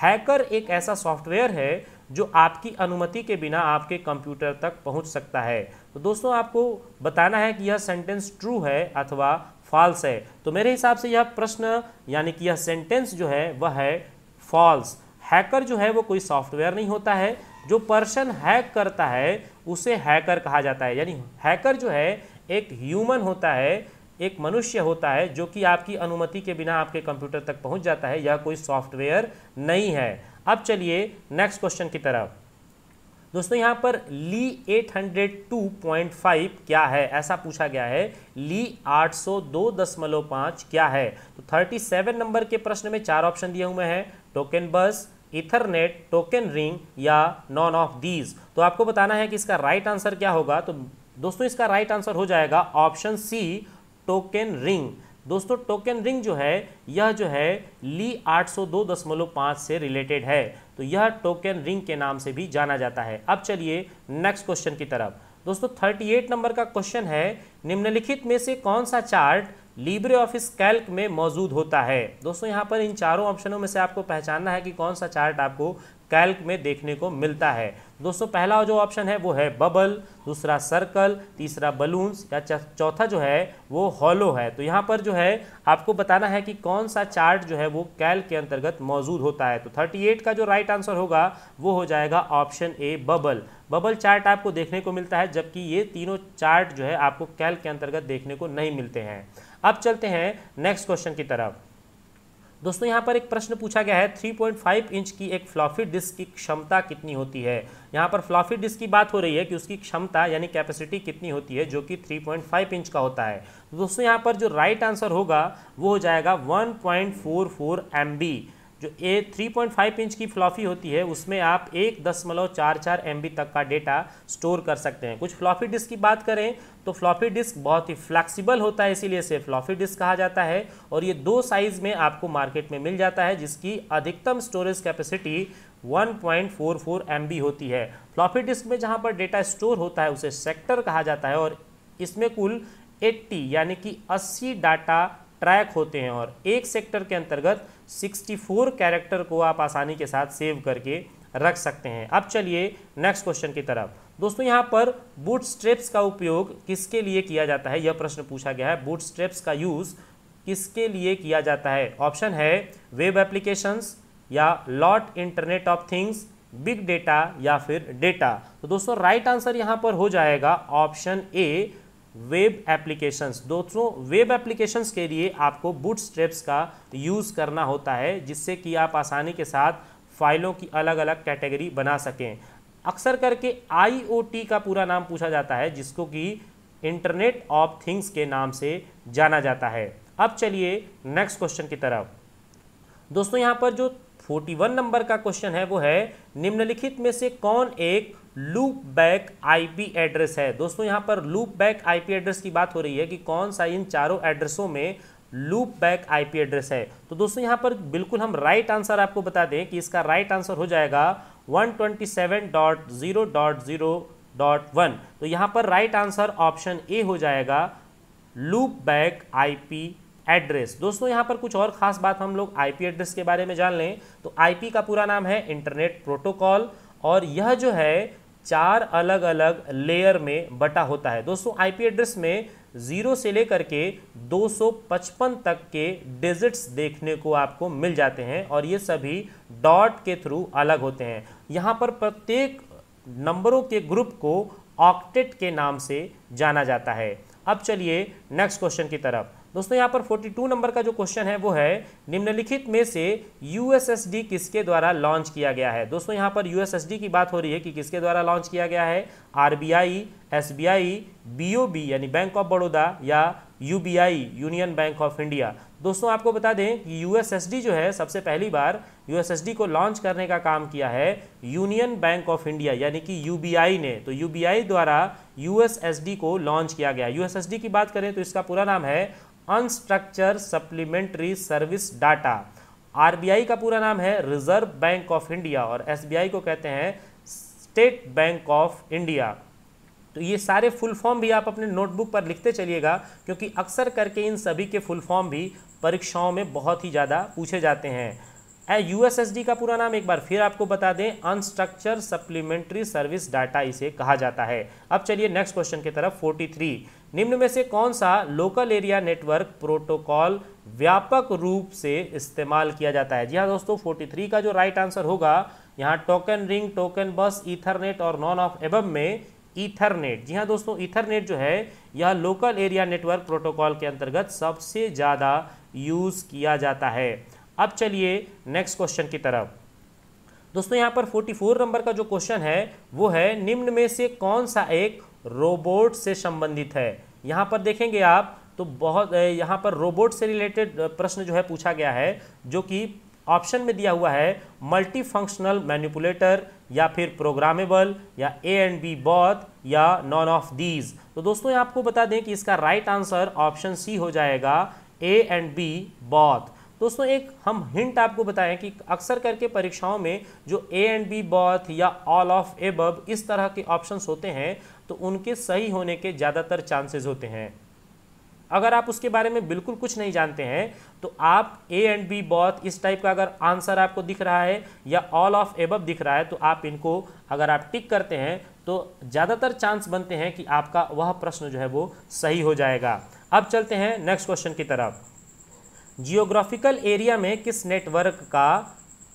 हैकर एक ऐसा सॉफ्टवेयर है जो आपकी अनुमति के बिना आपके कंप्यूटर तक पहुंच सकता है तो दोस्तों आपको बताना है कि यह सेंटेंस ट्रू है अथवा फॉल्स है तो मेरे हिसाब से यह प्रश्न यानी कि यह सेंटेंस जो है वह है फॉल्स हैकर जो है वो कोई सॉफ्टवेयर नहीं होता है जो पर्सन हैक करता है उसे हैकर कहा जाता है यानी हैकर जो है एक ह्यूमन होता है एक मनुष्य होता है जो कि आपकी अनुमति के बिना आपके कंप्यूटर तक पहुंच जाता है यह कोई सॉफ्टवेयर नहीं है अब चलिए नेक्स्ट क्वेश्चन की तरफ दोस्तों यहां पर ली 802.5 क्या है ऐसा पूछा गया है ली 802.5 क्या है तो 37 नंबर के प्रश्न में चार ऑप्शन दिए हुए हैं token bus ethernet token ring या नॉन ऑफ दीज तो आपको बताना है कि इसका राइट right आंसर क्या होगा तो दोस्तों इसका राइट right आंसर हो जाएगा ऑप्शन सी टोकन रिंग दोस्तों टोकन रिंग जो है यह जो है ली 802.5 से रिलेटेड है तो यह टोकन रिंग के नाम से भी जाना जाता है अब चलिए नेक्स्ट क्वेश्चन की तरफ दोस्तों 38 नंबर का क्वेश्चन है निम्नलिखित में से कौन सा चार्ट लिब्रे ऑफिस कैल्क में मौजूद होता है दोस्तों यहाँ पर इन चारों ऑप्शनों में से आपको पहचानना है कि कौन सा चार्ट आपको कैल्क में देखने को मिलता है दोस्तों पहला जो ऑप्शन है वो है बबल दूसरा सर्कल तीसरा बलून्स या चौथा जो है वो हॉलो है तो यहाँ पर जो है आपको बताना है कि कौन सा चार्ट जो है वो कैल के अंतर्गत मौजूद होता है तो 38 का जो राइट आंसर होगा वो हो जाएगा option A bubble bubble chart आपको देखने को मिलता है जबकि ये तीनों चार्ट जो है आपको कैल के अंतर्गत देखने को नहीं मिलते हैं अब चलते हैं नेक्स्ट क्वेश्चन की तरफ दोस्तों यहाँ पर एक प्रश्न पूछा गया है 3.5 इंच की एक फ्लॉफी डिस्क की क्षमता कितनी होती है यहाँ पर फ्लॉफी डिस्क की बात हो रही है कि उसकी क्षमता यानी कैपेसिटी कितनी होती है जो कि 3.5 इंच का होता है तो दोस्तों यहाँ पर जो राइट आंसर होगा वो हो जाएगा 1.44 पॉइंट जो ए 3.5 इंच की फ्लॉफी होती है उसमें आप एक दशमलव चार चार एम तक का डेटा स्टोर कर सकते हैं कुछ फ्लॉफी डिस्क की बात करें तो फ्लॉफी डिस्क बहुत ही फ्लैक्सीबल होता है इसीलिए इसे फ्लॉफी डिस्क कहा जाता है और ये दो साइज़ में आपको मार्केट में मिल जाता है जिसकी अधिकतम स्टोरेज कैपेसिटी 1.44 पॉइंट होती है फ्लॉफी डिस्क में जहाँ पर डेटा स्टोर होता है उसे सेक्टर कहा जाता है और इसमें कुल 80 यानी कि 80 डाटा ट्रैक होते हैं और एक सेक्टर के अंतर्गत 64 कैरेक्टर को आप आसानी के साथ सेव करके रख सकते हैं अब चलिए नेक्स्ट क्वेश्चन की तरफ दोस्तों यहाँ पर बूट स्ट्रेप्स का उपयोग किसके लिए किया जाता है यह प्रश्न पूछा गया है बूट स्ट्रेप्स का यूज़ किसके लिए किया जाता है ऑप्शन है वेब एप्लीकेशंस या lot internet of things big data या फिर डेटा तो दोस्तों राइट आंसर यहाँ पर हो जाएगा ऑप्शन ए वेब एप्लीकेशंस दोस्तों वेब एप्लीकेशंस के लिए आपको बूट स्ट्रेप्स का यूज़ करना होता है जिससे कि आप आसानी के साथ फाइलों की अलग अलग कैटेगरी बना सकें अक्सर करके आईओटी का पूरा नाम पूछा जाता है जिसको कि इंटरनेट ऑफ थिंग्स के नाम से जाना जाता है अब चलिए नेक्स्ट क्वेश्चन की तरफ दोस्तों यहाँ पर जो 41 नंबर का क्वेश्चन है वो है निम्नलिखित में से कौन एक लूप बैक आईपी एड्रेस है दोस्तों यहाँ पर लूप बैक आईपी एड्रेस की बात हो रही है कि कौन सा इन चारों एड्रेसों में लूप बैक आईपी एड्रेस है तो दोस्तों यहाँ पर बिल्कुल हम राइट आंसर आपको बता दें कि इसका राइट आंसर हो जाएगा 127.0.0.1 तो यहाँ पर राइट आंसर ऑप्शन ए हो जाएगा लूप बैक आईपी एड्रेस दोस्तों यहाँ पर कुछ और खास बात हम लोग आईपी एड्रेस के बारे में जान लें तो आईपी का पूरा नाम है इंटरनेट प्रोटोकॉल और यह जो है चार अलग अलग लेयर में बटा होता है दोस्तों आईपी एड्रेस में ज़ीरो से लेकर के 255 तक के डिजिट्स देखने को आपको मिल जाते हैं और ये सभी डॉट के थ्रू अलग होते हैं यहाँ पर प्रत्येक नंबरों के ग्रुप को ऑक्टेट के नाम से जाना जाता है अब चलिए नेक्स्ट क्वेश्चन की तरफ दोस्तों यहाँ पर 42 नंबर का जो क्वेश्चन है वो है निम्नलिखित में से यूएसएसडी किसके द्वारा लॉन्च किया गया है दोस्तों यहाँ पर यूएसएसडी की बात हो रही है कि किसके द्वारा लॉन्च किया गया है आरबीआई एसबीआई बीओबी यानी बैंक ऑफ बड़ौदा या UBI union bank of India दोस्तों आपको बता दें कि यूएसएसडी जो है सबसे पहली बार यू को लॉन्च करने का काम किया है यूनियन बैंक ऑफ इंडिया यानी कि यू ने तो यू द्वारा यूएसएसडी को लॉन्च किया गया यूएसएसडी की बात करें तो इसका पूरा नाम है unstructure supplementary service data RBI का पूरा नाम है रिजर्व बैंक ऑफ इंडिया और एसबीआई को कहते हैं स्टेट बैंक ऑफ इंडिया तो ये सारे फुल फॉर्म भी आप अपने नोटबुक पर लिखते चलिएगा क्योंकि अक्सर करके इन सभी के फुल फॉर्म भी परीक्षाओं में बहुत ही ज़्यादा पूछे जाते हैं यू एस एस डी का पूरा नाम एक बार फिर आपको बता दें अनस्ट्रक्चर सप्लीमेंट्री सर्विस डाटा इसे कहा जाता है अब चलिए नेक्स्ट क्वेश्चन की तरफ फोर्टी थ्री निम्न में से कौन सा लोकल एरिया नेटवर्क प्रोटोकॉल व्यापक रूप से इस्तेमाल किया जाता है जी हाँ दोस्तों 43 का जो राइट आंसर होगा यहाँ token ring token bus ethernet और नॉन ऑफ एबम में ईथरनेट जी हाँ दोस्तों ईथरनेट जो है यह लोकल एरिया नेटवर्क प्रोटोकॉल के अंतर्गत सबसे ज़्यादा यूज़ किया जाता है अब चलिए नेक्स्ट क्वेश्चन की तरफ दोस्तों यहाँ पर 44 नंबर का जो क्वेश्चन है वो है निम्न में से कौन सा एक रोबोट से संबंधित है यहाँ पर देखेंगे आप तो बहुत यहाँ पर रोबोट से रिलेटेड प्रश्न जो है पूछा गया है जो कि ऑप्शन में दिया हुआ है मल्टी फंक्शनल मैनिपुलेटर या फिर प्रोग्रामेबल या ए एंड बी बॉथ या नॉन ऑफ दीज तो दोस्तों आपको बता दें कि इसका राइट आंसर ऑप्शन सी हो जाएगा ए एंड बी बॉथ दोस्तों एक हम हिंट आपको बताएं कि अक्सर करके परीक्षाओं में जो ए एंड बी बॉथ या ऑल ऑफ एबब इस तरह के ऑप्शंस होते हैं तो उनके सही होने के ज़्यादातर चांसेस होते हैं अगर आप उसके बारे में बिल्कुल कुछ नहीं जानते हैं तो आप ए एंड बी बॉथ इस टाइप का अगर आंसर आपको दिख रहा है या ऑल ऑफ एबब दिख रहा है तो आप इनको अगर आप टिक करते हैं तो ज़्यादातर चांस बनते हैं कि आपका वह प्रश्न जो है वो सही हो जाएगा अब चलते हैं नेक्स्ट क्वेश्चन की तरफ जियोग्राफिकल एरिया में किस नेटवर्क का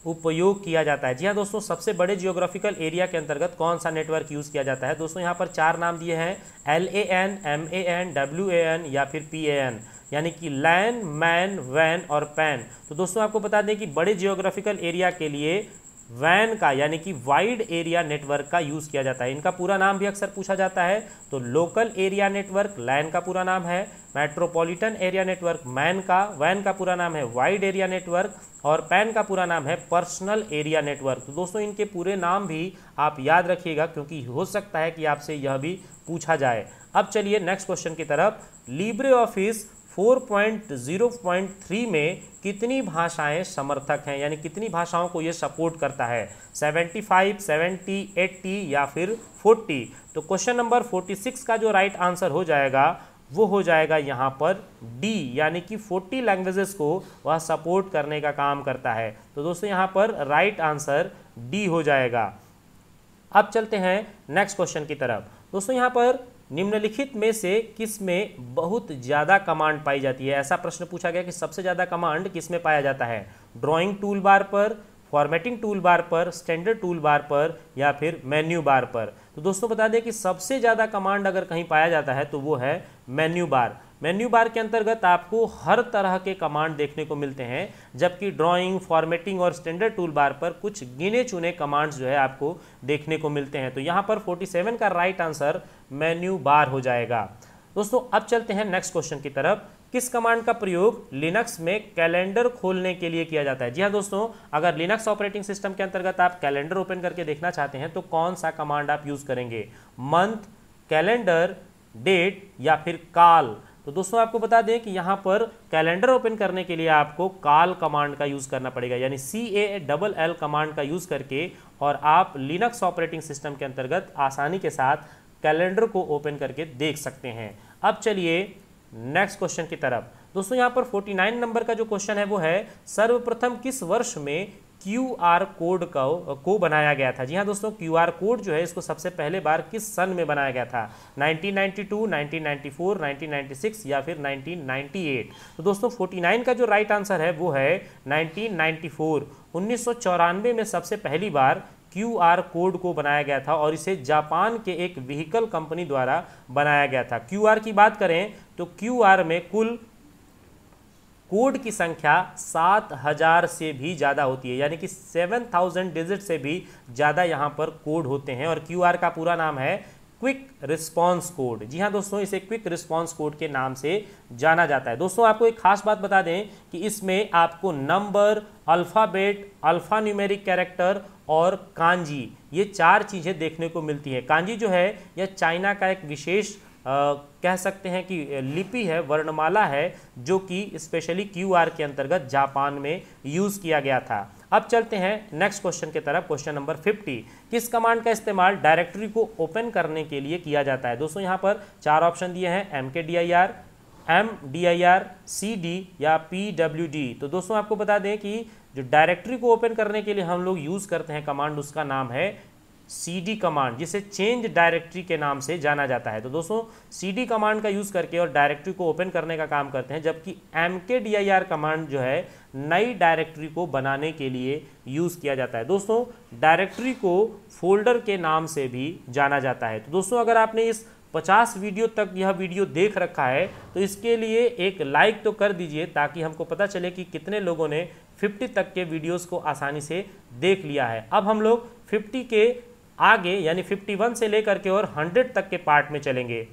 उपयोग किया जाता है जी हाँ दोस्तों सबसे बड़े जियोग्राफिकल एरिया के अंतर्गत कौन सा नेटवर्क यूज़ किया जाता है दोस्तों यहाँ पर चार नाम दिए हैं L A N M A N W A N या फिर पी ए एन यानी कि लैन मैन वैन और पैन तो दोस्तों आपको बता दें कि बड़े जियोग्राफिकल एरिया के लिए वैन का यानी कि वाइड एरिया नेटवर्क का यूज़ किया जाता है इनका पूरा नाम भी अक्सर पूछा जाता है तो लोकल एरिया नेटवर्क लैन का पूरा नाम है मेट्रोपॉलिटन एरिया नेटवर्क मैन का वैन का पूरा नाम है वाइड एरिया नेटवर्क और पैन का पूरा नाम है पर्सनल एरिया नेटवर्क तो दोस्तों इनके पूरे नाम भी आप याद रखिएगा क्योंकि हो सकता है कि आपसे यह भी पूछा जाए अब चलिए नेक्स्ट क्वेश्चन की तरफ लिब्रे ऑफिस 4.0.3 में कितनी भाषाएं समर्थक हैं यानी कितनी भाषाओं को ये सपोर्ट करता है 75, 70, 80 या फिर 40 तो क्वेश्चन नंबर 46 का जो राइट आंसर हो जाएगा वो हो जाएगा यहाँ पर डी यानी कि 40 लैंग्वेजेस को वह सपोर्ट करने का काम करता है तो दोस्तों यहाँ पर राइट आंसर डी हो जाएगा अब चलते हैं नेक्स्ट क्वेश्चन की तरफ दोस्तों यहाँ पर निम्नलिखित में से किस में बहुत ज़्यादा कमांड पाई जाती है ऐसा प्रश्न पूछा गया कि सबसे ज़्यादा कमांड किस में पाया जाता है ड्राइंग टूल बार पर फॉर्मेटिंग टूल बार पर स्टैंडर्ड टूल बार पर या फिर मेन्यू बार पर तो दोस्तों बता दें कि सबसे ज़्यादा कमांड अगर कहीं पाया जाता है तो वो है मेन्यू बार मेन्यू बार के अंतर्गत आपको हर तरह के कमांड देखने को मिलते हैं जबकि ड्राइंग फॉर्मेटिंग और स्टैंडर्ड टूल बार पर कुछ गिने चुने कमांड्स जो है आपको देखने को मिलते हैं तो यहाँ पर 47 का राइट आंसर मेन्यू बार हो जाएगा दोस्तों अब चलते हैं नेक्स्ट क्वेश्चन की तरफ किस कमांड का प्रयोग लिनक्स में कैलेंडर खोलने के लिए किया जाता है जी हाँ दोस्तों अगर लिनक्स ऑपरेटिंग सिस्टम के अंतर्गत आप कैलेंडर ओपन करके देखना चाहते हैं तो कौन सा कमांड आप यूज़ करेंगे मंथ कैलेंडर डेट या फिर काल तो दोस्तों आपको बता दें कि यहां पर कैलेंडर ओपन करने के लिए आपको काल कमांड का यूज़ करना पड़ेगा यानी C A double L command का यूज़ करके और आप लिनक्स ऑपरेटिंग सिस्टम के अंतर्गत आसानी के साथ कैलेंडर को ओपन करके देख सकते हैं अब चलिए नेक्स्ट क्वेश्चन की तरफ दोस्तों यहां पर 49 नंबर का जो क्वेश्चन है वो है सर्वप्रथम किस वर्ष में क्यू आर कोड का को बनाया गया था जी हाँ दोस्तों क्यू आर कोड जो है इसको सबसे पहले बार किस सन में बनाया गया था 1992, 1994, 1996 या फिर 1998 तो दोस्तों 49 का जो राइट आंसर है वो है 1994 1994 में सबसे पहली बार क्यू आर कोड को बनाया गया था और इसे जापान के एक व्हीकल कंपनी द्वारा बनाया गया था क्यू आर की बात करें तो क्यू आर में कुल कोड की संख्या सात हज़ार से भी ज़्यादा होती है यानी कि सेवन थाउजेंड डिजिट से भी ज़्यादा यहाँ पर कोड होते हैं और क्यू आर का पूरा नाम है क्विक रिस्पांस कोड जी हाँ दोस्तों इसे क्विक रिस्पांस कोड के नाम से जाना जाता है दोस्तों आपको एक खास बात बता दें कि इसमें आपको number alphabet alphanumeric character और कांजी ये चार चीज़ें देखने को मिलती हैं कांजी जो है यह चाइना का एक विशेष कह सकते हैं कि लिपि है वर्णमाला है जो कि स्पेशली क्यूआर के अंतर्गत जापान में यूज़ किया गया था अब चलते हैं नेक्स्ट क्वेश्चन की तरफ क्वेश्चन नंबर 50 किस कमांड का इस्तेमाल डायरेक्टरी को ओपन करने के लिए किया जाता है दोस्तों यहां पर चार ऑप्शन दिए हैं M K D I R M D I R C D या पी डब्ल्यू डी तो दोस्तों आपको बता दें कि जो डायरेक्टरी को ओपन करने के लिए हम लोग यूज़ करते हैं कमांड उसका नाम है डी कमांड जिसे चेंज डायरेक्ट्री के नाम से जाना जाता है तो दोस्तों डी कमांड का यूज़ करके और डायरेक्ट्री को ओपन करने का काम करते हैं जबकि आर कमांड जो है नई डायरेक्ट्री को बनाने के लिए यूज़ किया जाता है दोस्तों डायरेक्ट्री को फोल्डर के नाम से भी जाना जाता है तो दोस्तों अगर आपने इस पचास वीडियो तक यह वीडियो देख रखा है तो इसके लिए एक लाइक तो कर दीजिए ताकि हमको पता चले कि कितने लोगों ने 50 तक के वीडियोस को आसानी से देख लिया है अब हम लोग 50 के आगे यानी 51 से लेकर के और 100 तक के पार्ट में चलेंगे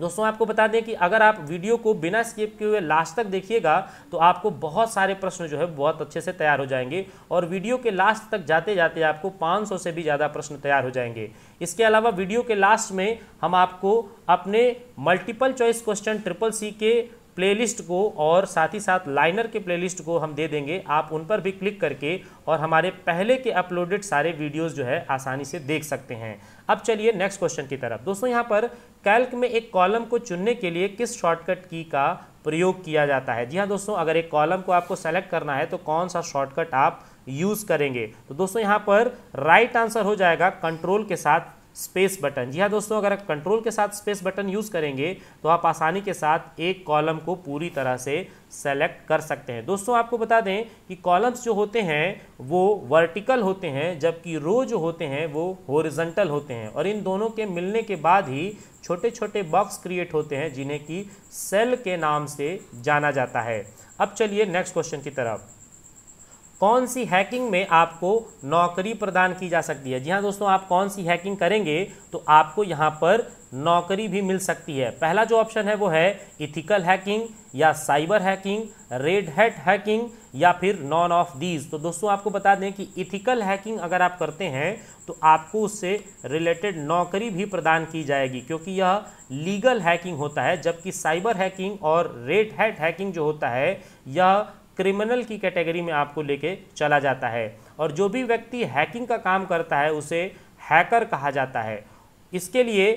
दोस्तों आपको बता दें कि अगर आप वीडियो को बिना स्किप किए हुए लास्ट तक देखिएगा तो आपको बहुत सारे प्रश्न जो है बहुत अच्छे से तैयार हो जाएंगे और वीडियो के लास्ट तक जाते जाते आपको 500 से भी ज़्यादा प्रश्न तैयार हो जाएंगे इसके अलावा वीडियो के लास्ट में हम आपको अपने multiple choice question triple C के प्लेलिस्ट को और साथ ही साथ लाइनर के प्लेलिस्ट को हम दे देंगे आप उन पर भी क्लिक करके और हमारे पहले के अपलोडेड सारे वीडियोस जो है आसानी से देख सकते हैं अब चलिए नेक्स्ट क्वेश्चन की तरफ दोस्तों यहाँ पर कैल्क में एक कॉलम को चुनने के लिए किस शॉर्टकट की का प्रयोग किया जाता है जी हाँ दोस्तों अगर एक कॉलम को आपको सेलेक्ट करना है तो कौन सा शॉर्टकट आप यूज़ करेंगे तो दोस्तों यहाँ पर राइट right आंसर हो जाएगा कंट्रोल के साथ स्पेस बटन जी हाँ दोस्तों अगर आप कंट्रोल के साथ स्पेस बटन यूज़ करेंगे तो आप आसानी के साथ एक कॉलम को पूरी तरह से सेलेक्ट कर सकते हैं दोस्तों आपको बता दें कि कॉलम्स जो होते हैं वो वर्टिकल होते हैं जबकि रो जो होते हैं वो होरिजेंटल होते हैं और इन दोनों के मिलने के बाद ही छोटे छोटे बॉक्स क्रिएट होते हैं जिन्हें कि सेल के नाम से जाना जाता है अब चलिए नेक्स्ट क्वेश्चन की तरफ कौन सी हैकिंग में आपको नौकरी प्रदान की जा सकती है जी हाँ दोस्तों आप कौन सी हैकिंग करेंगे तो आपको यहाँ पर नौकरी भी मिल सकती है पहला जो ऑप्शन है वो है इथिकल हैकिंग या cyber hacking red hat hacking या फिर नॉन ऑफ दीज तो दोस्तों आपको बता दें कि इथिकल हैकिंग अगर आप करते हैं तो आपको उससे रिलेटेड नौकरी भी प्रदान की जाएगी क्योंकि यह लीगल हैकिंग होता है जबकि साइबर हैकिंग और रेड हैट हैकिंग जो होता है यह क्रिमिनल की कैटेगरी में आपको लेके चला जाता है और जो भी व्यक्ति हैकिंग का काम करता है उसे हैकर कहा जाता है इसके लिए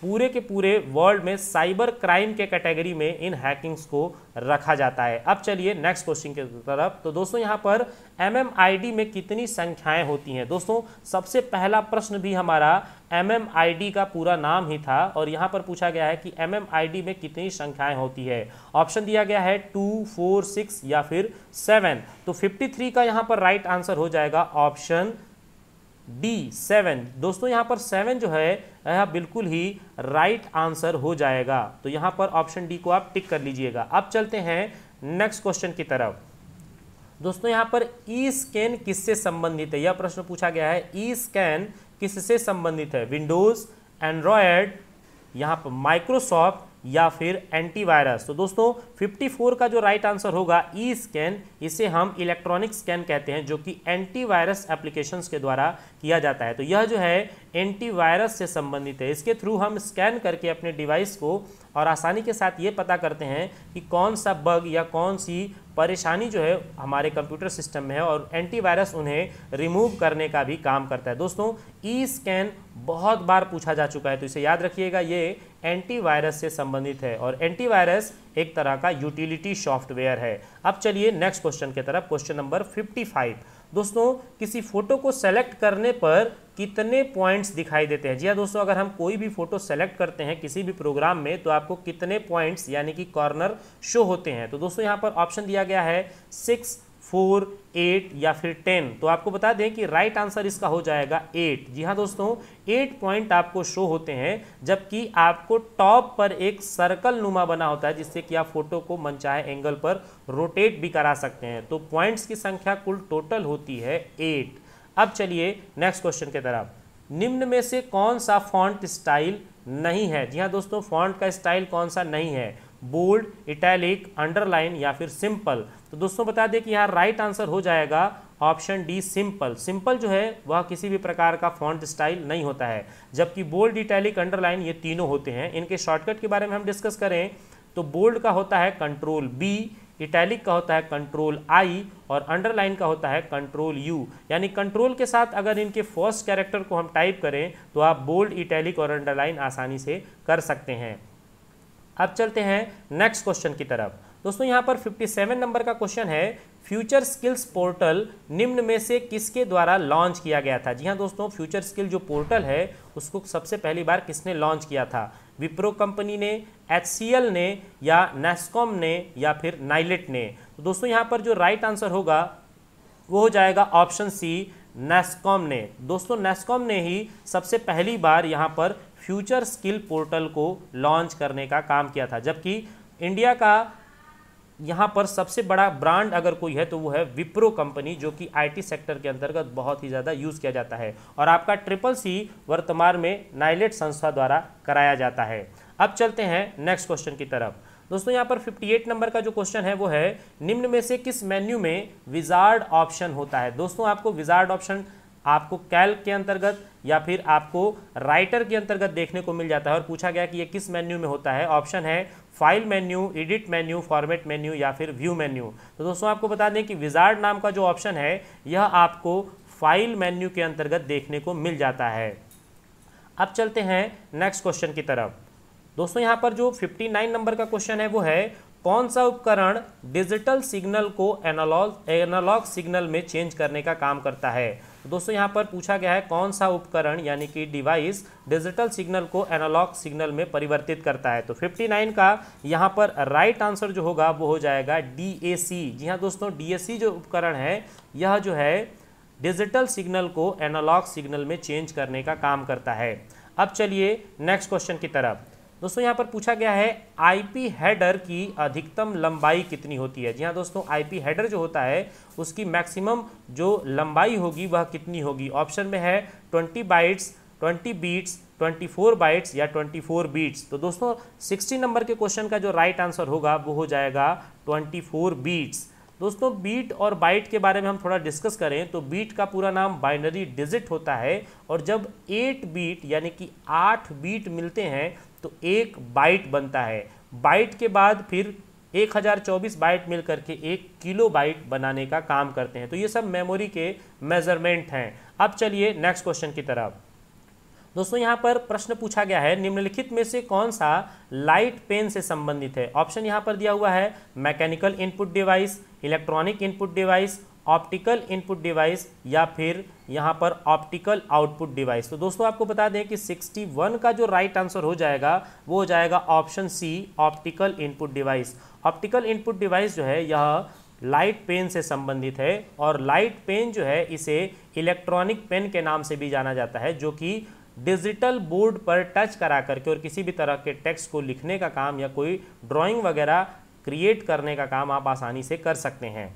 पूरे के पूरे वर्ल्ड में साइबर क्राइम के कैटेगरी में इन हैकिंग्स को रखा जाता है अब चलिए नेक्स्ट क्वेश्चन की तरफ तो दोस्तों यहाँ पर एमएमआईडी में कितनी संख्याएं होती हैं दोस्तों सबसे पहला प्रश्न भी हमारा एमएमआईडी का पूरा नाम ही था और यहाँ पर पूछा गया है कि एमएमआईडी में कितनी संख्याएं होती है ऑप्शन दिया गया है टू फोर सिक्स या फिर सेवन तो फिफ्टी थ्री का यहाँ पर राइट आंसर हो जाएगा ऑप्शन डी सेवन दोस्तों यहाँ पर सेवन जो है यह बिल्कुल ही राइट आंसर हो जाएगा तो यहाँ पर ऑप्शन डी को आप टिक कर लीजिएगा अब चलते हैं नेक्स्ट क्वेश्चन की तरफ दोस्तों यहाँ पर ई स्कैन किससे संबंधित है यह प्रश्न पूछा गया है ई स्कैन किससे संबंधित है विंडोज एंड्रॉयड यहाँ पर माइक्रोसॉफ्ट या फिर एंटीवायरस तो दोस्तों 54 का जो राइट आंसर होगा ई स्कैन इसे हम इलेक्ट्रॉनिक स्कैन कहते हैं जो कि एंटीवायरस एप्लीकेशंस के द्वारा किया जाता है तो यह जो है एंटीवायरस से संबंधित है इसके थ्रू हम स्कैन करके अपने डिवाइस को और आसानी के साथ ये पता करते हैं कि कौन सा बग या कौन सी परेशानी जो है हमारे कंप्यूटर सिस्टम में है और एंटीवायरस उन्हें रिमूव करने का भी काम करता है दोस्तों ई स्कैन बहुत बार पूछा जा चुका है तो इसे याद रखिएगा ये एंटीवायरस से संबंधित है और एंटीवायरस एक तरह का यूटिलिटी सॉफ्टवेयर है अब चलिए नेक्स्ट क्वेश्चन की तरफ क्वेश्चन नंबर फिफ्टी फाइव दोस्तों किसी फोटो को सेलेक्ट करने पर कितने पॉइंट्स दिखाई देते हैं जी हाँ दोस्तों अगर हम कोई भी फोटो सेलेक्ट करते हैं किसी भी प्रोग्राम में तो आपको कितने पॉइंट्स यानी कि कॉर्नर शो होते हैं तो दोस्तों यहाँ पर ऑप्शन दिया गया है सिक्स फोर एट या फिर टेन तो आपको बता दें कि राइट आंसर इसका हो जाएगा एट जी हाँ दोस्तों एट पॉइंट आपको शो होते हैं जबकि आपको टॉप पर एक सर्कल नुमा बना होता है जिससे कि आप फोटो को मनचाहे एंगल पर रोटेट भी करा सकते हैं तो पॉइंट्स की संख्या कुल टोटल होती है एट अब चलिए नेक्स्ट क्वेश्चन की तरफ निम्न में से कौन सा फॉन्ट स्टाइल नहीं है जी हाँ दोस्तों फॉन्ट का स्टाइल कौन सा नहीं है बोल्ड इटैलिक अंडरलाइन या फिर सिंपल तो दोस्तों बता दें कि यहाँ राइट आंसर हो जाएगा ऑप्शन डी सिंपल सिंपल जो है वह किसी भी प्रकार का फॉन्ट स्टाइल नहीं होता है जबकि बोल्ड इटैलिक अंडरलाइन ये तीनों होते हैं इनके शॉर्टकट के बारे में हम डिस्कस करें तो बोल्ड का होता है कंट्रोल बी इटैलिक का होता है कंट्रोल आई और अंडरलाइन का होता है कंट्रोल यू यानी कंट्रोल के साथ अगर इनके फर्स्ट कैरेक्टर को हम टाइप करें तो आप बोल्ड इटैलिक और अंडरलाइन आसानी से कर सकते हैं अब चलते हैं नेक्स्ट क्वेश्चन की तरफ दोस्तों यहाँ पर 57 नंबर का क्वेश्चन है फ्यूचर स्किल्स पोर्टल निम्न में से किसके द्वारा लॉन्च किया गया था जी हाँ दोस्तों फ्यूचर स्किल जो पोर्टल है उसको सबसे पहली बार किसने लॉन्च किया था विप्रो कंपनी ने एच ने या नेस्कॉम ने या फिर नाइलेट ने तो दोस्तों यहाँ पर जो राइट आंसर होगा वो हो जाएगा ऑप्शन सी नेस्कॉम ने दोस्तों नेस्कॉम ने ही सबसे पहली बार यहाँ पर फ्यूचर स्किल पोर्टल को लॉन्च करने का काम किया था जबकि इंडिया का यहाँ पर सबसे बड़ा ब्रांड अगर कोई है तो वो है विप्रो कंपनी जो कि आईटी सेक्टर के अंतर्गत बहुत ही ज़्यादा यूज़ किया जाता है और आपका ट्रिपल सी वर्तमान में नाइलेट संस्था द्वारा कराया जाता है अब चलते हैं नेक्स्ट क्वेश्चन की तरफ दोस्तों यहाँ पर 58 नंबर का जो क्वेश्चन है वो है निम्न में से किस मेन्यू में विजार्ड ऑप्शन होता है दोस्तों आपको विजार्ड ऑप्शन आपको कैल्क के अंतर्गत या फिर आपको राइटर के अंतर्गत देखने को मिल जाता है और पूछा गया कि ये किस मेन्यू में होता है ऑप्शन है file menu edit menu format menu या फिर व्यू मेन्यू तो दोस्तों आपको बता दें कि विजार्ड नाम का जो ऑप्शन है यह आपको फाइल मेन्यू के अंतर्गत देखने को मिल जाता है अब चलते हैं नेक्स्ट क्वेश्चन की तरफ दोस्तों यहाँ पर जो 59 नंबर का क्वेश्चन है वो है कौन सा उपकरण डिजिटल सिग्नल को एनालॉग एनालॉग सिग्नल में चेंज करने का काम करता है तो दोस्तों यहाँ पर पूछा गया है कौन सा उपकरण यानी कि डिवाइस डिजिटल सिग्नल को एनालॉग सिग्नल में परिवर्तित करता है तो 59 का यहाँ पर राइट आंसर जो होगा वो हो जाएगा डी जी हाँ दोस्तों डी जो उपकरण है यह जो है डिजिटल सिग्नल को एनालॉग सिग्नल में चेंज करने का काम करता है अब चलिए नेक्स्ट क्वेश्चन की तरफ दोस्तों यहाँ पर पूछा गया है आईपी हेडर की अधिकतम लंबाई कितनी होती है जी हाँ दोस्तों आईपी हेडर जो होता है उसकी मैक्सिमम जो लंबाई होगी वह कितनी होगी ऑप्शन में है twenty bytes twenty bits 24 bytes या 24 बीट्स तो दोस्तों 60 नंबर के क्वेश्चन का जो राइट right आंसर होगा वो हो जाएगा 24 बीट्स दोस्तों बीट और बाइट के बारे में हम थोड़ा डिस्कस करें तो बीट का पूरा नाम बाइनरी डिजिट होता है और जब एट बीट यानी कि आठ बीट मिलते हैं तो एक बाइट बनता है बाइट के बाद फिर 1024 बाइट मिल करके एक किलो बाइट बनाने का काम करते हैं तो ये सब मेमोरी के मेजरमेंट हैं अब चलिए नेक्स्ट क्वेश्चन की तरफ दोस्तों यहाँ पर प्रश्न पूछा गया है निम्नलिखित में से कौन सा लाइट पेन से संबंधित है ऑप्शन यहाँ पर दिया हुआ है mechanical input device electronic input device optical input device या फिर यहाँ पर ऑप्टिकल आउटपुट डिवाइस तो दोस्तों आपको बता दें कि 61 का जो राइट right आंसर हो जाएगा वो हो जाएगा option C optical input device optical input device जो है यह लाइट पेन से संबंधित है और लाइट पेन जो है इसे इलेक्ट्रॉनिक पेन के नाम से भी जाना जाता है जो कि डिजिटल बोर्ड पर टच करा करके और किसी भी तरह के टेक्स्ट को लिखने का काम या कोई ड्राइंग वगैरह क्रिएट करने का काम आप आसानी से कर सकते हैं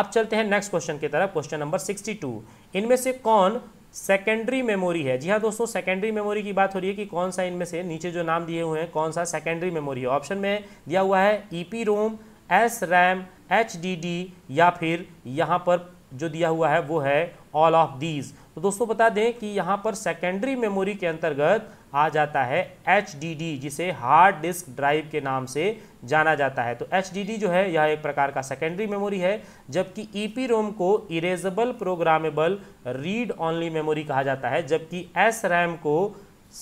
अब चलते हैं नेक्स्ट क्वेश्चन की तरफ क्वेश्चन नंबर सिक्सटी टू इनमें से कौन सेकेंडरी मेमोरी है जी हाँ दोस्तों सेकेंडरी मेमोरी की बात हो रही है कि कौन सा इनमें से नीचे जो नाम दिए हुए हैं कौन सा सेकेंडरी मेमोरी है ऑप्शन में दिया हुआ है E P ROM S RAM H D D या फिर यहाँ पर जो दिया हुआ है वो है ऑल ऑफ दीज तो दोस्तों बता दें कि यहाँ पर सेकेंडरी मेमोरी के अंतर्गत आ जाता है एच जिसे हार्ड डिस्क ड्राइव के नाम से जाना जाता है तो एच जो है यह एक प्रकार का सेकेंडरी मेमोरी है जबकि ई e रोम को erasable programmable read only memory कहा जाता है जबकि एस रैम को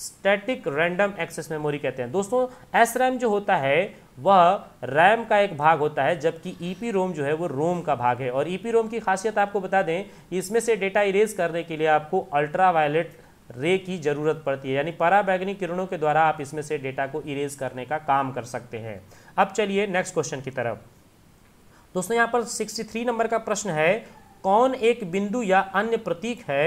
स्टैटिक रैंडम एक्सेस मेमोरी कहते हैं दोस्तों एस रैम जो होता है वह रैम का एक भाग होता है जबकि ई पी रोम जो है वो रोम का भाग है और ई पी रोम की खासियत आपको बता दें इसमें से डेटा इरेज करने के लिए आपको अल्ट्रा वायलेट रे की ज़रूरत पड़ती है यानी पराबैगनी किरणों के द्वारा आप इसमें से डेटा को इरेज करने का काम कर सकते हैं अब चलिए नेक्स्ट क्वेश्चन की तरफ दोस्तों यहां पर 63 नंबर का प्रश्न है कौन एक बिंदु या अन्य प्रतीक है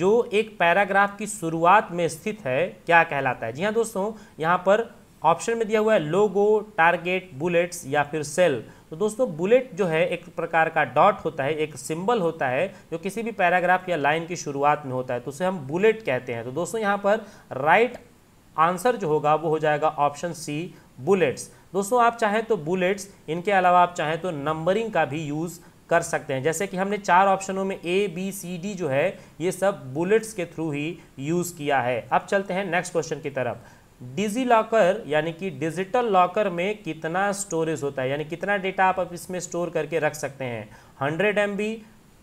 जो एक पैराग्राफ की शुरुआत में स्थित है क्या कहलाता है जी हाँ दोस्तों यहाँ पर ऑप्शन में दिया हुआ है लोगो टारगेट बुलेट्स या फिर सेल तो दोस्तों बुलेट जो है एक प्रकार का डॉट होता है एक सिंबल होता है जो किसी भी पैराग्राफ या लाइन की शुरुआत में होता है तो उसे हम बुलेट कहते हैं तो दोस्तों यहाँ पर राइट आंसर जो होगा वो हो जाएगा ऑप्शन सी बुलेट्स दोस्तों आप चाहें तो बुलेट्स इनके अलावा आप चाहें तो नंबरिंग का भी यूज़ कर सकते हैं जैसे कि हमने चार ऑप्शनों में ए बी सी डी जो है ये सब बुलेट्स के थ्रू ही यूज़ किया है अब चलते हैं नेक्स्ट क्वेश्चन की तरफ डिजी लॉकर यानी कि डिजिटल लॉकर में कितना स्टोरेज होता है यानी कितना डेटा आप इसमें स्टोर करके रख सकते हैं hundred M B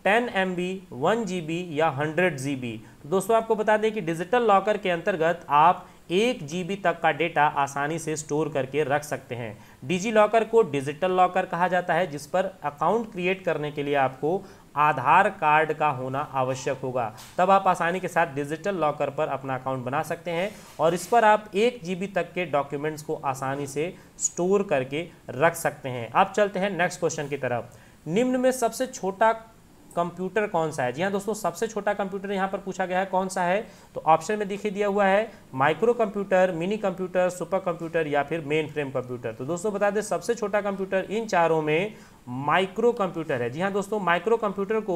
ten M B one G B या हंड्रेड जी बी तो दोस्तों आपको बता दें कि डिजिटल लॉकर के अंतर्गत आप एक जी तक का डेटा आसानी से स्टोर करके रख सकते हैं डिजी लॉकर को डिजिटल लॉकर कहा जाता है जिस पर अकाउंट क्रिएट करने के लिए आपको आधार कार्ड का होना आवश्यक होगा तब आप आसानी के साथ डिजिटल लॉकर पर अपना अकाउंट बना सकते हैं और इस पर आप एक जी तक के डॉक्यूमेंट्स को आसानी से स्टोर करके रख सकते हैं आप चलते हैं नेक्स्ट क्वेश्चन की तरफ निम्न में सबसे छोटा कंप्यूटर कौन सा है जी हाँ दोस्तों सबसे छोटा कंप्यूटर यहाँ पर पूछा गया है कौन सा है तो ऑप्शन में देखिए दिया हुआ है micro computer mini computer super computer या फिर मेन फ्रेम कंप्यूटर तो दोस्तों बता दें सबसे छोटा कंप्यूटर इन चारों में माइक्रो कंप्यूटर है जी हाँ दोस्तों माइक्रो कंप्यूटर को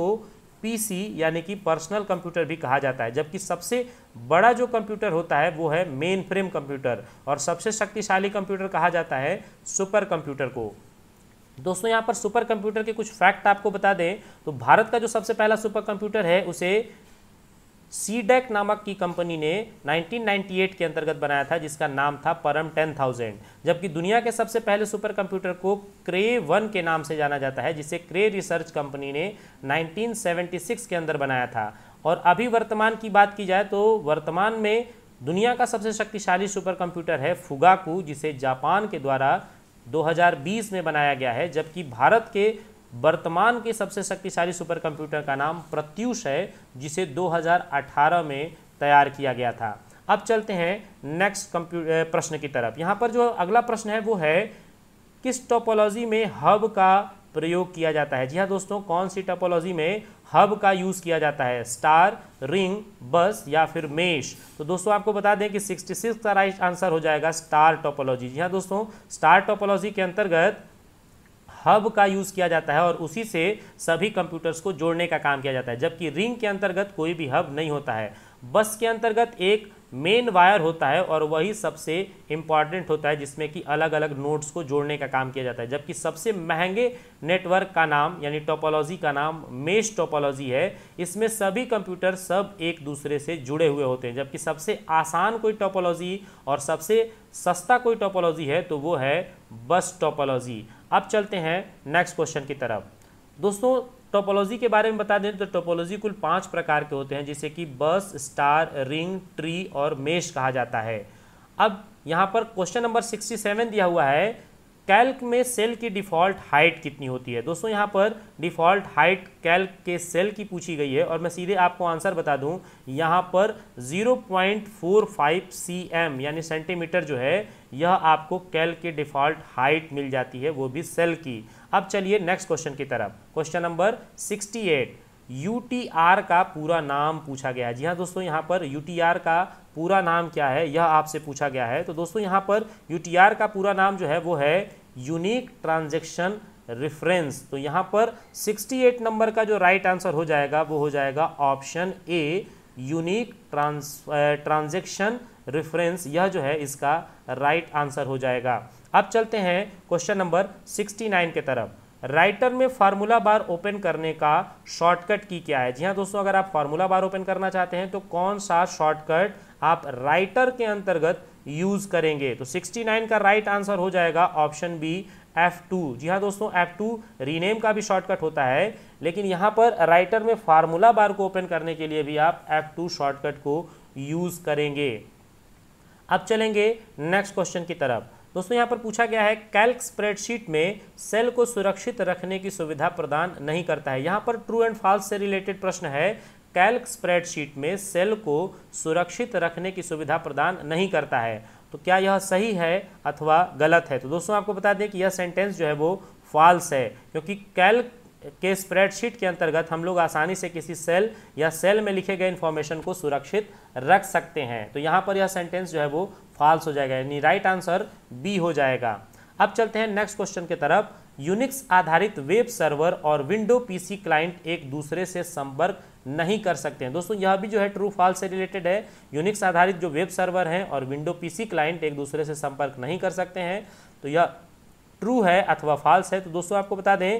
पीसी यानी कि पर्सनल कंप्यूटर भी कहा जाता है जबकि सबसे बड़ा जो कंप्यूटर होता है वो है मेन फ्रेम कंप्यूटर और सबसे शक्तिशाली कंप्यूटर कहा जाता है सुपर कंप्यूटर को दोस्तों यहाँ पर सुपर कंप्यूटर के कुछ फैक्ट आपको बता दें तो भारत का जो सबसे पहला सुपर कंप्यूटर है उसे सीडेक e नामक की कंपनी ने 1998 के अंतर्गत बनाया था जिसका नाम था परम 10000 जबकि दुनिया के सबसे पहले सुपर कंप्यूटर को क्रे वन के नाम से जाना जाता है जिसे क्रे रिसर्च कंपनी ने 1976 के अंदर बनाया था और अभी वर्तमान की बात की जाए तो वर्तमान में दुनिया का सबसे शक्तिशाली सुपर कंप्यूटर है फुगाकू जिसे जापान के द्वारा 2020 में बनाया गया है जबकि भारत के वर्तमान के सबसे शक्तिशाली सुपर कंप्यूटर का नाम प्रत्यूष है जिसे 2018 में तैयार किया गया था अब चलते हैं नेक्स्ट कंप्यूटर प्रश्न की तरफ यहाँ पर जो अगला प्रश्न है वो है किस टोपोलॉजी में हब का प्रयोग किया जाता है जी हाँ दोस्तों कौन सी टोपोलॉजी में हब का यूज़ किया जाता है स्टार रिंग बस या फिर मेश तो दोस्तों आपको बता दें कि 66 का राइट आंसर हो जाएगा स्टार टोपोलॉजी जी हाँ दोस्तों स्टार टोपोलॉजी के अंतर्गत हब का यूज़ किया जाता है और उसी से सभी कंप्यूटर्स को जोड़ने का काम किया जाता है जबकि रिंग के अंतर्गत कोई भी हब नहीं होता है बस के अंतर्गत एक मेन वायर होता है और वही सबसे इंपॉर्टेंट होता है जिसमें कि अलग अलग नोड्स को जोड़ने का काम किया जाता है जबकि सबसे महंगे नेटवर्क का नाम यानी टोपोलॉजी का नाम मेश टोपोलॉजी है इसमें सभी कंप्यूटर सब एक दूसरे से जुड़े हुए होते हैं जबकि सबसे आसान कोई टोपोलॉजी और सबसे सस्ता कोई टोपोलॉजी है तो वो है बस टोपोलॉजी अब चलते हैं नेक्स्ट क्वेश्चन की तरफ दोस्तों टोपोलॉजी के बारे में बता दें तो टोपोलॉजी कुल पांच प्रकार के होते हैं जिसे कि बस स्टार रिंग ट्री और मेश कहा जाता है अब यहाँ पर क्वेश्चन नंबर सिक्सटी सेवन दिया हुआ है कैल्क में सेल की डिफ़ॉल्ट हाइट कितनी होती है दोस्तों यहाँ पर डिफ़ॉल्ट हाइट कैल्क के सेल की पूछी गई है और मैं सीधे आपको आंसर बता दूँ यहाँ पर 0.45 पॉइंट यानी सेंटीमीटर जो है यह आपको कैल्क की डिफ़ॉल्ट हाइट मिल जाती है वो भी सेल की अब चलिए नेक्स्ट क्वेश्चन की तरफ क्वेश्चन नंबर 68 यू का पूरा नाम पूछा गया है जी हाँ दोस्तों यहाँ पर यू का पूरा नाम क्या है यह आपसे पूछा गया है तो दोस्तों यहाँ पर यू का पूरा नाम जो है वो है यूनिक ट्रांजेक्शन रेफरेंस तो यहाँ पर 68 नंबर का जो राइट आंसर हो जाएगा वो हो जाएगा option A unique trans transaction reference यह जो है इसका राइट right आंसर हो जाएगा अब चलते हैं क्वेश्चन नंबर 69 के तरफ राइटर में फार्मूला बार ओपन करने का शॉर्टकट की क्या है जी हाँ दोस्तों अगर आप फार्मूला बार ओपन करना चाहते हैं तो कौन सा शॉर्टकट आप राइटर के अंतर्गत यूज करेंगे तो 69 का राइट आंसर हो जाएगा ऑप्शन बी F2 जी हाँ दोस्तों F2 रीनेम का भी शॉर्टकट होता है लेकिन यहाँ पर राइटर में फार्मूला बार को ओपन करने के लिए भी आप F2 शॉर्टकट को यूज़ करेंगे अब चलेंगे नेक्स्ट क्वेश्चन की तरफ दोस्तों यहाँ पर पूछा गया है कैल्क स्प्रेडशीट में सेल को सुरक्षित रखने की सुविधा प्रदान नहीं करता है यहाँ पर ट्रू एंड फॉल्स से रिलेटेड प्रश्न है कैल्क स्प्रेडशीट में सेल को सुरक्षित रखने की सुविधा प्रदान नहीं करता है तो क्या यह सही है अथवा गलत है तो दोस्तों आपको बता दें कि यह सेंटेंस जो है वो फॉल्स है क्योंकि कैल्क के स्प्रेडशीट के अंतर्गत हम लोग आसानी से किसी सेल या सेल में लिखे गए इन्फॉर्मेशन को सुरक्षित रख सकते हैं तो यहाँ पर यह सेंटेंस जो है वो फॉल्स हो जाएगा यानी राइट आंसर बी हो जाएगा अब चलते हैं नेक्स्ट क्वेश्चन की तरफ यूनिक्स आधारित वेब सर्वर और विंडो पीसी क्लाइंट एक दूसरे से संपर्क नहीं कर सकते हैं दोस्तों यह भी जो है ट्रू फॉल्स से रिलेटेड है यूनिक्स आधारित जो वेब सर्वर हैं और विंडो पीसी क्लाइंट एक दूसरे से संपर्क नहीं कर सकते हैं तो यह ट्रू है अथवा फॉल्स है तो दोस्तों आपको बता दें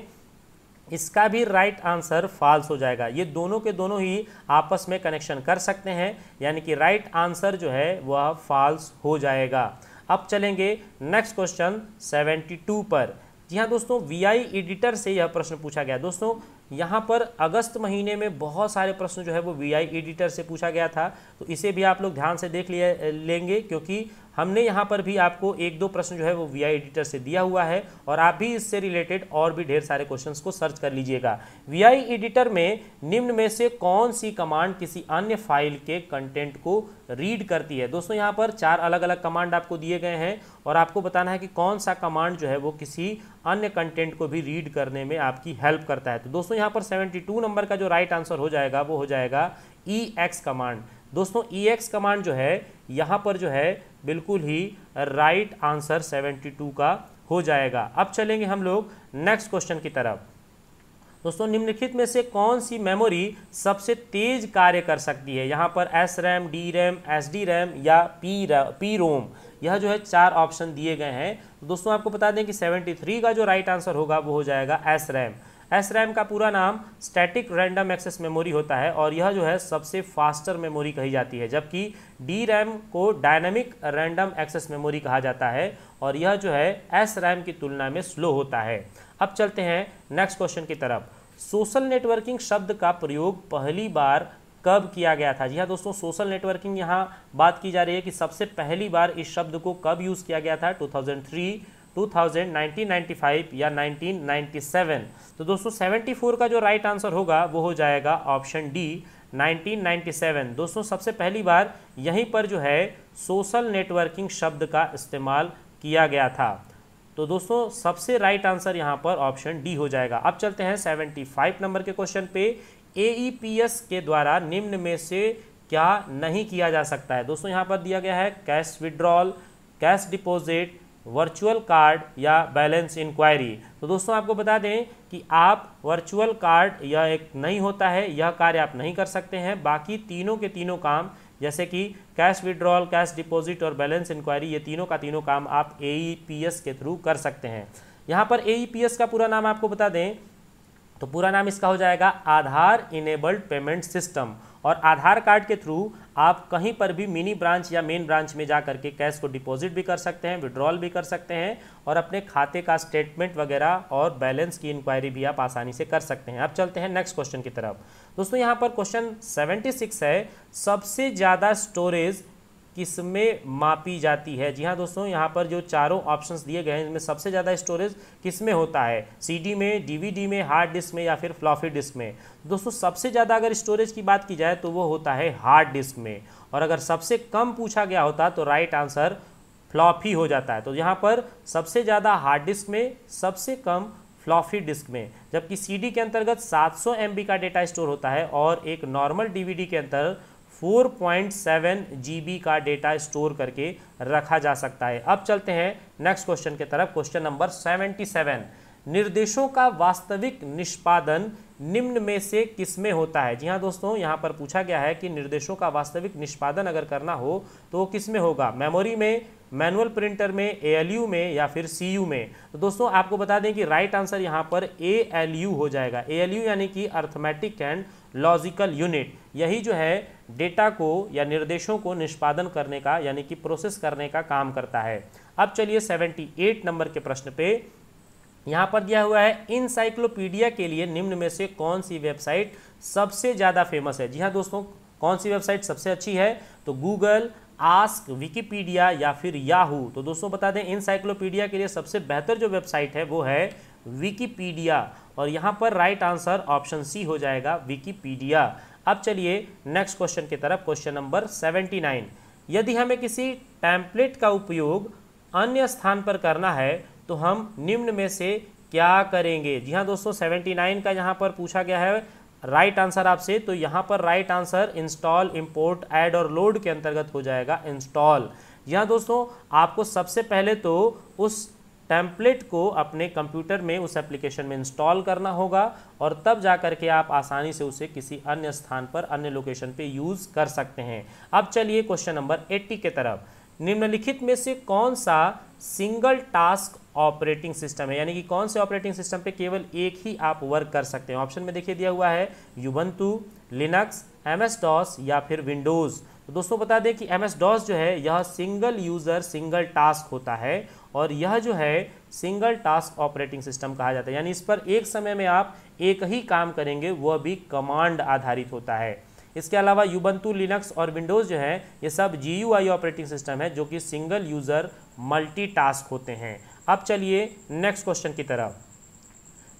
इसका भी राइट आंसर फॉल्स हो जाएगा ये दोनों के दोनों ही आपस में कनेक्शन कर सकते हैं यानी कि राइट आंसर जो है वह फॉल्स हो जाएगा अब चलेंगे नेक्स्ट क्वेश्चन 72 पर जी हाँ दोस्तों वीआई एडिटर से यह प्रश्न पूछा गया दोस्तों यहाँ पर अगस्त महीने में बहुत सारे प्रश्न जो है वो वीआई एडिटर से पूछा गया था तो इसे भी आप लोग ध्यान से देख लिए लेंगे क्योंकि हमने यहाँ पर भी आपको एक दो प्रश्न जो है वो वी आई एडिटर से दिया हुआ है और आप भी इससे रिलेटेड और भी ढेर सारे क्वेश्चन को सर्च कर लीजिएगा वी आई एडिटर में निम्न में से कौन सी कमांड किसी अन्य फाइल के कंटेंट को रीड करती है दोस्तों यहाँ पर चार अलग अलग कमांड आपको दिए गए हैं और आपको बताना है कि कौन सा कमांड जो है वो किसी अन्य कंटेंट को भी रीड करने में आपकी हेल्प करता है तो दोस्तों यहाँ पर सेवेंटी नंबर का जो राइट आंसर हो जाएगा वो हो जाएगा ई एक्स कमांड दोस्तों ई एक्स कमांड जो है यहाँ पर जो है बिल्कुल ही राइट आंसर 72 का हो जाएगा अब चलेंगे हम लोग नेक्स्ट क्वेश्चन की तरफ दोस्तों निम्नलिखित में से कौन सी मेमोरी सबसे तेज कार्य कर सकती है यहाँ पर S RAM D RAM S D RAM या पी पी रोम यह जो है चार ऑप्शन दिए गए हैं दोस्तों आपको बता दें कि 73 का जो राइट आंसर होगा वो हो जाएगा एस रैम एस रैम का पूरा नाम स्टैटिक रैंडम एक्सेस मेमोरी होता है और यह जो है सबसे फास्टर मेमोरी कही जाती है जबकि डी रैम को डायनेमिक रैंडम एक्सेस मेमोरी कहा जाता है और यह जो है एस रैम की तुलना में स्लो होता है अब चलते हैं नेक्स्ट क्वेश्चन की तरफ सोशल नेटवर्किंग शब्द का प्रयोग पहली बार कब किया गया था जी हाँ दोस्तों सोशल नेटवर्किंग यहाँ बात की जा रही है कि सबसे पहली बार इस शब्द को कब यूज़ किया गया था 2003, 2000, 1995 या 1997 तो दोस्तों 74 का जो राइट आंसर होगा वो हो जाएगा ऑप्शन डी 1997 दोस्तों सबसे पहली बार यहीं पर जो है सोशल नेटवर्किंग शब्द का इस्तेमाल किया गया था तो दोस्तों सबसे राइट आंसर यहाँ पर ऑप्शन डी हो जाएगा अब चलते हैं 75 नंबर के क्वेश्चन पे एस e के द्वारा निम्न में से क्या नहीं किया जा सकता है दोस्तों यहाँ पर दिया गया है cash withdrawal cash deposit virtual card या बैलेंस इंक्वायरी तो दोस्तों आपको बता दें कि आप वर्चुअल कार्ड यह एक नहीं होता है यह कार्य आप नहीं कर सकते हैं बाकी तीनों के तीनों काम जैसे कि कैश विड्रॉल कैश डिपॉजिट और बैलेंस इंक्वायरी ये तीनों का तीनों काम आप ए e के थ्रू कर सकते हैं यहाँ पर ए e का पूरा नाम आपको बता दें तो पूरा नाम इसका हो जाएगा आधार इनेबल्ड पेमेंट सिस्टम और आधार कार्ड के थ्रू आप कहीं पर भी मिनी ब्रांच या मेन ब्रांच में जा करके कैश को डिपॉजिट भी कर सकते हैं विड्रॉल भी कर सकते हैं और अपने खाते का स्टेटमेंट वगैरह और बैलेंस की इंक्वायरी भी आप आसानी से कर सकते हैं अब चलते हैं नेक्स्ट क्वेश्चन की तरफ दोस्तों यहाँ पर क्वेश्चन 76 है सबसे ज़्यादा स्टोरेज किसमें मापी जाती है जी हाँ दोस्तों यहाँ पर जो चारों ऑप्शंस दिए गए हैं इनमें सबसे ज़्यादा स्टोरेज किस में होता है सीडी में डीवीडी में हार्ड डिस्क में या फिर फ्लॉफी डिस्क में दोस्तों सबसे ज़्यादा अगर स्टोरेज की बात की जाए तो वो होता है हार्ड डिस्क में और अगर सबसे कम पूछा गया होता तो राइट आंसर फ्लॉफी हो जाता है तो यहाँ पर सबसे ज़्यादा हार्ड डिस्क में सबसे कम फ्लॉफी डिस्क में जबकि सीडी के अंतर्गत 700 एमबी का डेटा स्टोर होता है और एक नॉर्मल डीवीडी के अंतर 4.7 जीबी का डेटा स्टोर करके रखा जा सकता है अब चलते हैं नेक्स्ट क्वेश्चन के तरफ क्वेश्चन नंबर 77 निर्देशों का वास्तविक निष्पादन निम्न में से किस में होता है जी हाँ दोस्तों यहाँ पर पूछा गया है कि निर्देशों का वास्तविक निष्पादन अगर करना हो तो किस में होगा मेमोरी में मैनुअल प्रिंटर में ए में या फिर सी में तो दोस्तों आपको बता दें कि राइट आंसर यहाँ पर ए हो जाएगा ए यानी कि अर्थमेटिक एंड लॉजिकल यूनिट यही जो है डेटा को या निर्देशों को निष्पादन करने का यानी कि प्रोसेस करने का काम करता है अब चलिए 78 नंबर के प्रश्न पे यहाँ पर दिया हुआ है इनसाइक्लोपीडिया के लिए निम्न में से कौन सी वेबसाइट सबसे ज़्यादा फेमस है जी हाँ दोस्तों कौन सी वेबसाइट सबसे अच्छी है तो गूगल आस्क विकीपीडिया या फिर याहू तो दोस्तों बता दें इनसाइक्लोपीडिया के लिए सबसे बेहतर जो वेबसाइट है वो है विकीपीडिया और यहाँ पर राइट आंसर ऑप्शन सी हो जाएगा विकीपीडिया अब चलिए नेक्स्ट क्वेश्चन की तरफ क्वेश्चन नंबर सेवेंटी नाइन यदि हमें किसी टैंपलेट का उपयोग अन्य स्थान पर करना है तो हम निम्न में से क्या करेंगे जी हाँ दोस्तों सेवेंटी नाइन का यहाँ पर पूछा गया है राइट right आंसर आपसे तो यहाँ पर right answer install import add और लोड के अंतर्गत हो जाएगा इंस्टॉल यहाँ दोस्तों आपको सबसे पहले तो उस टेम्पलेट को अपने कंप्यूटर में उस एप्लीकेशन में इंस्टॉल करना होगा और तब जा करके के आप आसानी से उसे किसी अन्य स्थान पर अन्य लोकेशन पे यूज़ कर सकते हैं अब चलिए क्वेश्चन नंबर 80 के तरफ निम्नलिखित में से कौन सा सिंगल टास्क ऑपरेटिंग सिस्टम है यानी कि कौन से ऑपरेटिंग सिस्टम पे केवल एक ही आप वर्क कर सकते हैं ऑप्शन में देखिए दिया हुआ है Ubuntu Linux M S DOS या फिर विंडोज़ तो दोस्तों बता दें कि एम एस डॉस जो है यह सिंगल यूज़र सिंगल टास्क होता है और यह जो है सिंगल टास्क ऑपरेटिंग सिस्टम कहा जाता है यानी इस पर एक समय में आप एक ही काम करेंगे वह भी कमांड आधारित होता है इसके अलावा यूबंतु लिनक्स और विंडोज़ जो है ये सब जी ऑपरेटिंग सिस्टम है जो कि सिंगल यूज़र मल्टी होते हैं अब चलिए नेक्स्ट क्वेश्चन की तरफ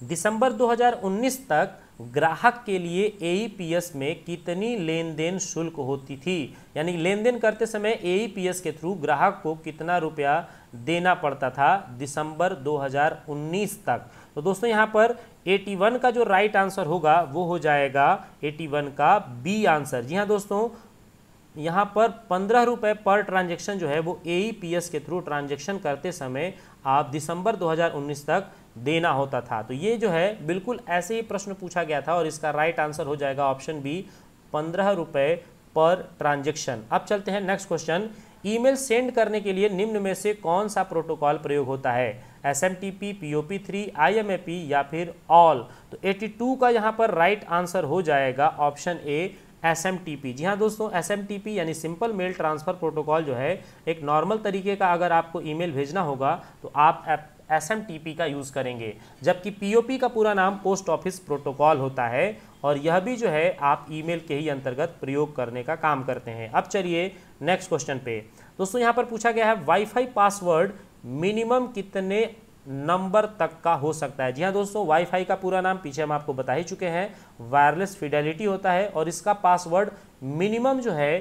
दिसंबर 2019 तक ग्राहक के लिए ए e में कितनी लेन देन शुल्क होती थी यानी लेन देन करते समय ए e के थ्रू ग्राहक को कितना रुपया देना पड़ता था दिसंबर 2019 तक तो दोस्तों यहाँ पर 81 का जो राइट आंसर होगा वो हो जाएगा 81 का बी आंसर जी हाँ दोस्तों यहाँ पर पंद्रह रुपये पर ट्रांजेक्शन जो है वो ए e के थ्रू ट्रांजेक्शन करते समय आप दिसंबर 2019 तक देना होता था तो ये जो है बिल्कुल ऐसे ही प्रश्न पूछा गया था और इसका राइट आंसर हो जाएगा ऑप्शन बी पंद्रह रुपये पर ट्रांजेक्शन अब चलते हैं नेक्स्ट क्वेश्चन ईमेल सेंड करने के लिए निम्न में से कौन सा प्रोटोकॉल प्रयोग होता है S M T P P O P three I M A P या फिर ऑल तो एटी टू का यहाँ पर राइट right आंसर हो जाएगा option A S M T P जी हाँ दोस्तों एस एम टी पी यानी सिंपल मेल ट्रांसफ़र प्रोटोकॉल जो है एक नॉर्मल तरीके का अगर आपको ईमेल भेजना होगा तो आप एस का यूज़ करेंगे जबकि पीओपी का पूरा नाम पोस्ट ऑफिस प्रोटोकॉल होता है और यह भी जो है आप ईमेल के ही अंतर्गत प्रयोग करने का काम करते हैं अब चलिए नेक्स्ट क्वेश्चन पे दोस्तों यहाँ पर पूछा गया है वाईफाई पासवर्ड मिनिमम कितने नंबर तक का हो सकता है जी हाँ दोस्तों वाईफाई का पूरा नाम पीछे हम आपको बता ही चुके हैं वायरलेस फिडेलिटी होता है और इसका पासवर्ड मिनिमम जो है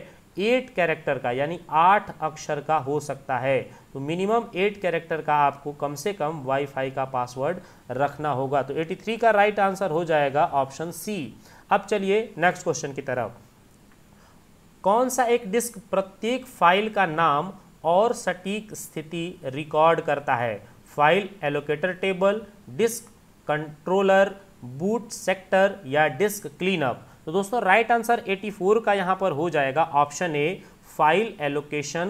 एट कैरेक्टर का यानी आठ अक्षर का हो सकता है तो मिनिमम एट कैरेक्टर का आपको कम से कम वाईफाई का पासवर्ड रखना होगा तो 83 का राइट आंसर हो जाएगा ऑप्शन सी अब चलिए नेक्स्ट क्वेश्चन की तरफ कौन सा एक डिस्क प्रत्येक फाइल का नाम और सटीक स्थिति रिकॉर्ड करता है file allocator table disk controller boot sector या डिस्क क्लीनअप तो दोस्तों राइट आंसर 84 का यहाँ पर हो जाएगा option A file allocation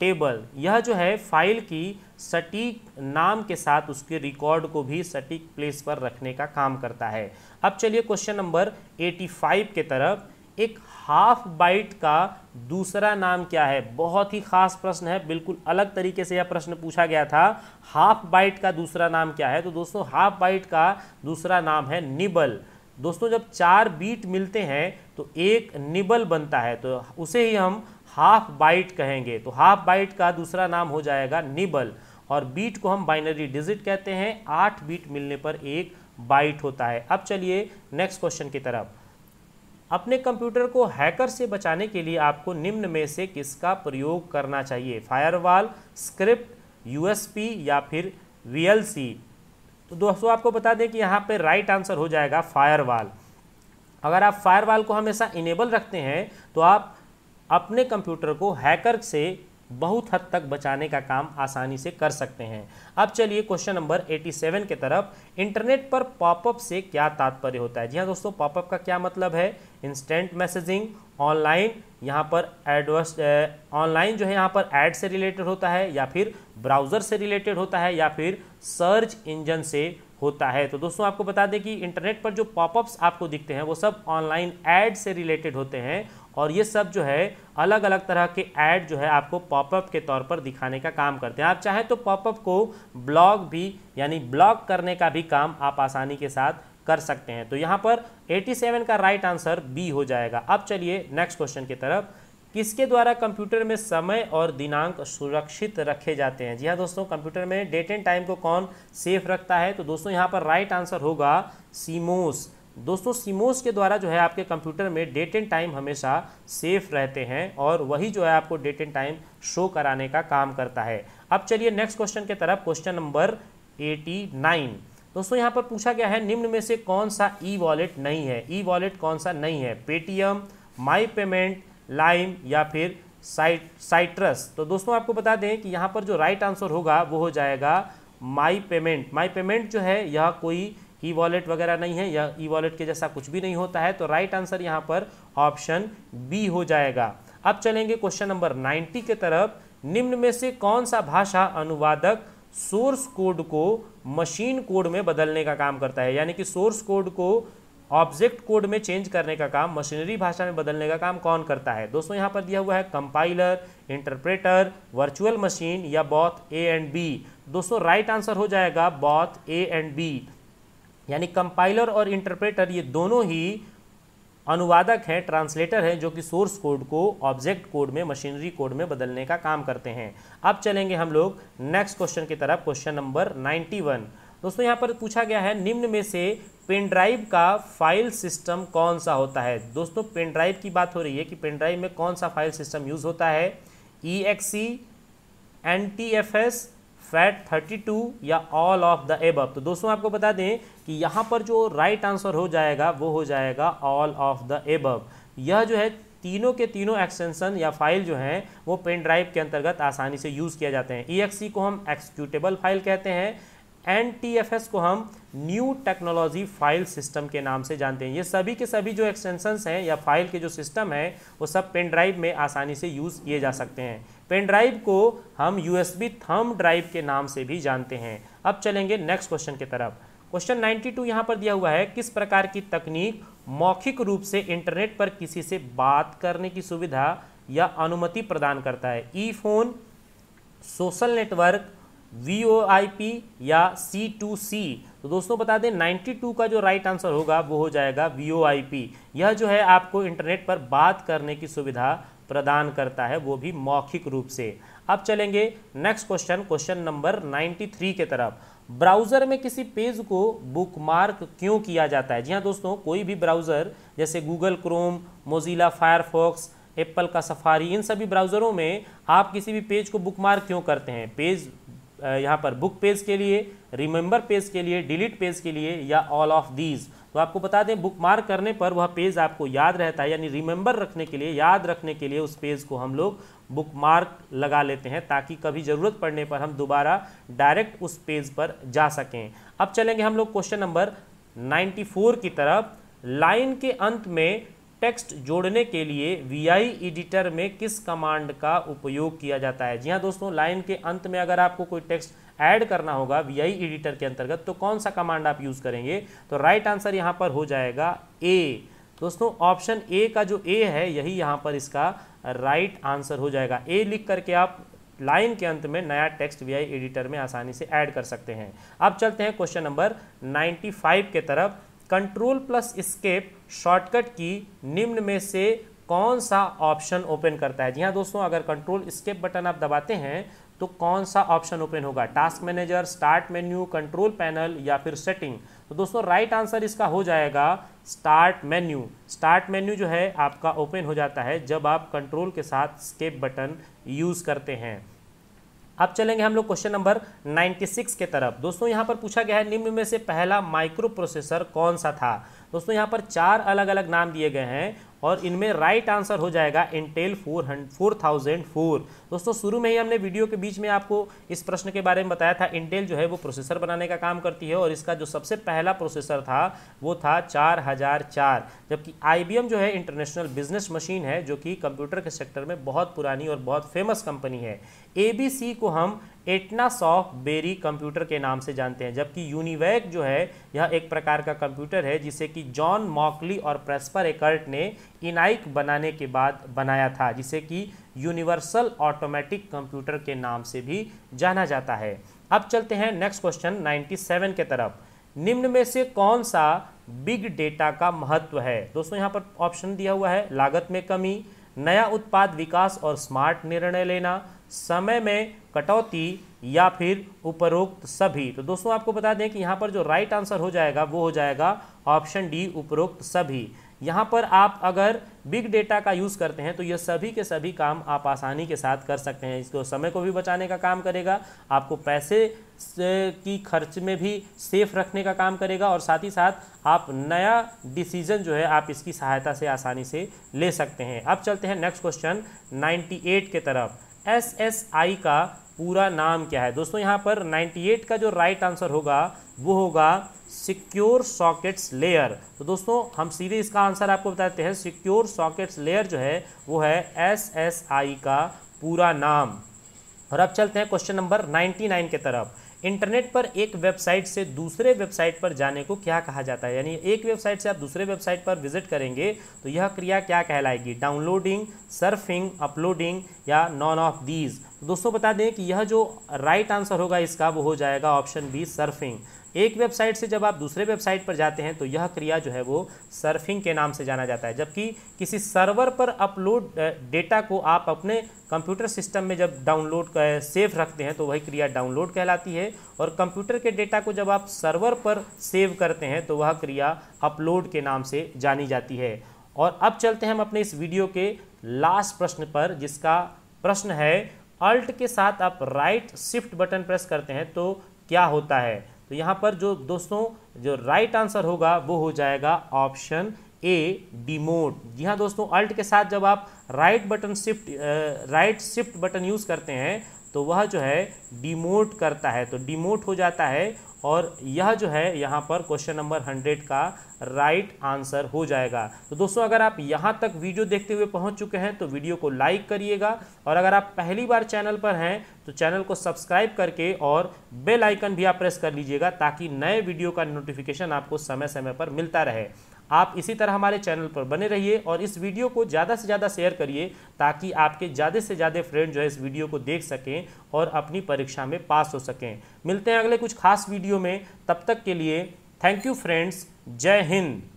table यह जो है फाइल की सटीक नाम के साथ उसके रिकॉर्ड को भी सटीक प्लेस पर रखने का काम करता है अब चलिए क्वेश्चन नंबर 85 के तरफ एक हाफ बाइट का दूसरा नाम क्या है बहुत ही खास प्रश्न है बिल्कुल अलग तरीके से यह प्रश्न पूछा गया था हाफ बाइट का दूसरा नाम क्या है तो दोस्तों हाफ बाइट का दूसरा नाम है निबल दोस्तों जब चार बीट मिलते हैं तो एक निबल बनता है तो उसे ही हम हाफ बाइट कहेंगे तो हाफ बाइट का दूसरा नाम हो जाएगा निबल और बीट को हम बाइनरी डिजिट कहते हैं आठ बीट मिलने पर एक बाइट होता है अब चलिए नेक्स्ट क्वेश्चन की तरफ अपने कंप्यूटर को हैकर से बचाने के लिए आपको निम्न में से किसका प्रयोग करना चाहिए फायरवॉल स्क्रिप्ट यूएसपी या फिर वीएलसी तो दोस्तों आपको बता दें कि यहाँ पे राइट आंसर हो जाएगा फायरवाल अगर आप फायरवाल को हमेशा इनेबल रखते हैं तो आप अपने कंप्यूटर को हैकर से बहुत हद तक बचाने का काम आसानी से कर सकते हैं अब चलिए क्वेश्चन नंबर 87 के तरफ इंटरनेट पर पॉपअप से क्या तात्पर्य होता है जी हाँ दोस्तों पॉपअप का क्या मतलब है इंस्टेंट मैसेजिंग ऑनलाइन यहाँ पर एडवर्स ऑनलाइन जो है यहाँ पर एड से रिलेटेड होता है या फिर ब्राउज़र से रिलेटेड होता है या फिर सर्च इंजन से होता है तो दोस्तों आपको बता दें कि इंटरनेट पर जो पॉपअप्स आपको दिखते हैं वो सब ऑनलाइन ऐड से रिलेटेड होते हैं और ये सब जो है अलग अलग तरह के ऐड जो है आपको पॉपअप के तौर पर दिखाने का काम करते हैं आप चाहें तो पॉपअप को ब्लॉग भी यानी ब्लॉग करने का भी काम आप आसानी के साथ कर सकते हैं तो यहाँ पर 87 का राइट आंसर बी हो जाएगा अब चलिए नेक्स्ट क्वेश्चन की तरफ किसके द्वारा कंप्यूटर में समय और दिनांक सुरक्षित रखे जाते हैं जी हाँ दोस्तों कंप्यूटर में डेट एंड टाइम को कौन सेफ रखता है तो दोस्तों यहाँ पर राइट आंसर होगा सीमोस दोस्तों सीमोस के द्वारा जो है आपके कंप्यूटर में डेट एंड टाइम हमेशा सेफ रहते हैं और वही जो है आपको डेट एंड टाइम शो कराने का काम करता है अब चलिए नेक्स्ट क्वेश्चन के तरफ क्वेश्चन नंबर एटी नाइन दोस्तों यहाँ पर पूछा गया है निम्न में से कौन सा ई वॉलेट नहीं है ई वॉलेट कौन सा नहीं है पेटीएम माई पेमेंट लाइम या फिर साइट साइट्रस तो दोस्तों आपको बता दें कि यहाँ पर जो राइट आंसर होगा वो हो जाएगा माई पेमेंट माई पेमेंट जो है यह कोई ई वॉलेट वगैरह नहीं है या ई वॉलेट के जैसा कुछ भी नहीं होता है तो राइट आंसर यहाँ पर ऑप्शन बी हो जाएगा अब चलेंगे क्वेश्चन नंबर नाइन्टी के तरफ निम्न में से कौन सा भाषा अनुवादक सोर्स कोड को मशीन कोड में बदलने का काम करता है यानी कि सोर्स कोड को ऑब्जेक्ट कोड में चेंज करने का काम मशीनरी भाषा में बदलने का काम कौन करता है दोस्तों यहां पर दिया हुआ है कंपाइलर इंटरप्रेटर वर्चुअल मशीन या बॉथ ए एंड बी दोस्तों राइट आंसर हो जाएगा बॉथ ए एंड बी यानी कंपाइलर और इंटरप्रेटर ये दोनों ही अनुवादक हैं ट्रांसलेटर हैं जो कि सोर्स कोड को ऑब्जेक्ट कोड में मशीनरी कोड में बदलने का काम करते हैं अब चलेंगे हम लोग नेक्स्ट क्वेश्चन की तरफ क्वेश्चन नंबर 91 दोस्तों यहाँ पर पूछा गया है निम्न में से पेन ड्राइव का फाइल सिस्टम कौन सा होता है दोस्तों पेन ड्राइव की बात हो रही है कि पेन ड्राइव में कौन सा फाइल सिस्टम यूज़ होता है E X N T F S FAT 32 या ऑल ऑफ द एबव तो दोस्तों आपको बता दें कि यहाँ पर जो राइट right आंसर हो जाएगा वो हो जाएगा ऑल ऑफ द एबव यह जो है तीनों के तीनों एक्सटेंशन या फाइल जो हैं वो पेन ड्राइव के अंतर्गत आसानी से यूज़ किया जाते हैं ई e को हम एक्सक्यूटेबल फाइल कहते हैं एन टी एफ एस को हम न्यू टेक्नोलॉजी फाइल सिस्टम के नाम से जानते हैं ये सभी के सभी जो एक्सटेंशंस हैं या फाइल के जो सिस्टम हैं वो सब पेन ड्राइव में आसानी से यूज़ किए जा सकते हैं पेन ड्राइव को हम यूएसबी थम ड्राइव के नाम से भी जानते हैं अब चलेंगे नेक्स्ट क्वेश्चन की तरफ क्वेश्चन 92 टू यहाँ पर दिया हुआ है किस प्रकार की तकनीक मौखिक रूप से इंटरनेट पर किसी से बात करने की सुविधा या अनुमति प्रदान करता है E phone social network V O I P या सी टू सी तो दोस्तों बता दें 92 का जो राइट आंसर होगा वो हो जाएगा वी ओ आई पी यह जो है आपको इंटरनेट पर बात करने की सुविधा प्रदान करता है वो भी मौखिक रूप से अब चलेंगे नेक्स्ट क्वेश्चन क्वेश्चन नंबर 93 के तरफ ब्राउज़र में किसी पेज को बुकमार्क क्यों किया जाता है जी हाँ दोस्तों कोई भी ब्राउज़र जैसे Google Chrome Mozilla Firefox Apple का सफारी इन सभी ब्राउज़रों में आप किसी भी पेज को बुकमार्क क्यों करते हैं पेज यहाँ पर बुक पेज के लिए रिमेंबर पेज के लिए डिलीट पेज के लिए या ऑल ऑफ दीज तो आपको बता दें बुक मार्क करने पर वह पेज आपको याद रहता है यानी रिमेंबर रखने के लिए याद रखने के लिए उस पेज को हम लोग बुक मार्क लगा लेते हैं ताकि कभी ज़रूरत पड़ने पर हम दोबारा डायरेक्ट उस पेज पर जा सकें अब चलेंगे हम लोग क्वेश्चन नंबर 94 की तरफ लाइन के अंत में टेक्स्ट जोड़ने के लिए वी एडिटर में किस कमांड का उपयोग किया जाता है जी हाँ दोस्तों लाइन के अंत में अगर आपको कोई टेक्स्ट ऐड करना होगा वी आई एडिटर के अंतर्गत तो कौन सा कमांड आप यूज़ करेंगे तो राइट आंसर यहाँ पर हो जाएगा ए दोस्तों ऑप्शन ए का जो ए है यही यहाँ पर इसका राइट आंसर हो जाएगा ए लिख करके आप लाइन के अंत में नया टेक्स्ट वी आई एडिटर में आसानी से ऐड कर सकते हैं अब चलते हैं क्वेश्चन नंबर 95 के तरफ कंट्रोल प्लस स्केप शॉर्टकट की निम्न में से कौन सा ऑप्शन ओपन करता है जी हाँ दोस्तों अगर कंट्रोल स्केप बटन आप दबाते हैं तो कौन सा ऑप्शन ओपन होगा task manager start menu control panel या फिर सेटिंग तो दोस्तों राइट right आंसर इसका हो जाएगा स्टार्ट मेन्यू स्टार्ट मेन्यू जो है आपका ओपन हो जाता है जब आप कंट्रोल के साथ स्केप बटन यूज़ करते हैं अब चलेंगे हम लोग क्वेश्चन नंबर 96 के तरफ दोस्तों यहां पर पूछा गया है निम्न में से पहला माइक्रो प्रोसेसर कौन सा था दोस्तों यहां पर चार अलग अलग नाम दिए गए हैं और इनमें राइट आंसर हो जाएगा Intel four hundred four thousand four दोस्तों शुरू में ही हमने वीडियो के बीच में आपको इस प्रश्न के बारे में बताया था इंटेल जो है वो प्रोसेसर बनाने का काम करती है और इसका जो सबसे पहला प्रोसेसर था वो था चार हजार चार जबकि आई जो है इंटरनेशनल बिजनेस मशीन है जो कि कंप्यूटर के सेक्टर में बहुत पुरानी और बहुत फेमस कंपनी है ए बी सी को हम एटना सॉफ्ट बेरी कंप्यूटर के नाम से जानते हैं जबकि यूनिवैक जो है यह एक प्रकार का कंप्यूटर है जिसे कि जॉन मॉकली और प्रेस्पर एकर्ट ने इनाइक बनाने के बाद बनाया था जिसे कि यूनिवर्सल ऑटोमेटिक कंप्यूटर के नाम से भी जाना जाता है अब चलते हैं नेक्स्ट क्वेश्चन सेवन के तरफ निम्न में से कौन सा बिग डेटा का महत्व है दोस्तों यहाँ पर ऑप्शन दिया हुआ है लागत में कमी नया उत्पाद विकास और स्मार्ट निर्णय लेना समय में कटौती या फिर उपरोक्त सभी तो दोस्तों आपको बता दें कि यहाँ पर जो राइट आंसर हो जाएगा वो हो जाएगा ऑप्शन डी उपरोक्त सभी यहाँ पर आप अगर बिग डेटा का यूज़ करते हैं तो ये सभी के सभी काम आप आसानी के साथ कर सकते हैं इसको समय को भी बचाने का काम करेगा आपको पैसे की खर्च में भी सेफ रखने का काम करेगा और साथ ही साथ आप नया डिसीजन जो है आप इसकी सहायता से आसानी से ले सकते हैं अब चलते हैं नेक्स्ट क्वेश्चन एट के तरफ एस एस आई का पूरा नाम क्या है दोस्तों यहाँ पर 98 का जो राइट आंसर होगा वो होगा सिक्योर सॉकेट्स लेयर तो दोस्तों हम सीधे इसका आंसर आपको बताते हैं सिक्योर सॉकेट्स लेयर जो है वो है एस एस आई का पूरा नाम और अब चलते हैं क्वेश्चन नंबर 99 के तरफ इंटरनेट पर एक वेबसाइट से दूसरे वेबसाइट पर जाने को क्या कहा जाता है यानी एक वेबसाइट से आप दूसरे वेबसाइट पर विजिट करेंगे तो यह क्रिया क्या कहलाएगी डाउनलोडिंग सर्फिंग अपलोडिंग या नॉन ऑफ दीज दोस्तों बता दें कि यह जो राइट right आंसर होगा इसका वो हो जाएगा ऑप्शन बी सर्फिंग एक वेबसाइट से जब आप दूसरे वेबसाइट पर जाते हैं तो यह क्रिया जो है वो सर्फिंग के नाम से जाना जाता है जबकि किसी सर्वर पर अपलोड डेटा को आप अपने कंप्यूटर सिस्टम में जब डाउनलोड सेव रखते हैं तो वही क्रिया डाउनलोड कहलाती है और कंप्यूटर के डेटा को जब आप सर्वर पर सेव करते हैं तो वह क्रिया अपलोड के नाम से जानी जाती है और अब चलते हैं हम अपने इस वीडियो के लास्ट प्रश्न पर जिसका प्रश्न है अल्ट के साथ आप राइट शिफ्ट बटन प्रेस करते हैं तो क्या होता है तो यहाँ पर जो दोस्तों जो राइट आंसर होगा वो हो जाएगा ऑप्शन ए डिमोट जी हाँ दोस्तों अल्ट के साथ जब आप right button shift right shift button use करते हैं तो वह जो है डिमोट करता है तो डिमोट हो जाता है और यह जो है यहाँ पर क्वेश्चन नंबर हंड्रेड का राइट right आंसर हो जाएगा तो दोस्तों अगर आप यहाँ तक वीडियो देखते हुए पहुँच चुके हैं तो वीडियो को लाइक करिएगा और अगर आप पहली बार चैनल पर हैं तो चैनल को सब्सक्राइब करके और बेल आइकन भी आप प्रेस कर लीजिएगा ताकि नए वीडियो का नोटिफिकेशन आपको समय समय पर मिलता रहे आप इसी तरह हमारे चैनल पर बने रहिए और इस वीडियो को ज़्यादा से ज़्यादा शेयर करिए ताकि आपके ज़्यादा से ज़्यादा फ्रेंड जो है इस वीडियो को देख सकें और अपनी परीक्षा में पास हो सकें मिलते हैं अगले कुछ खास वीडियो में तब तक के लिए थैंक यू फ्रेंड्स जय हिंद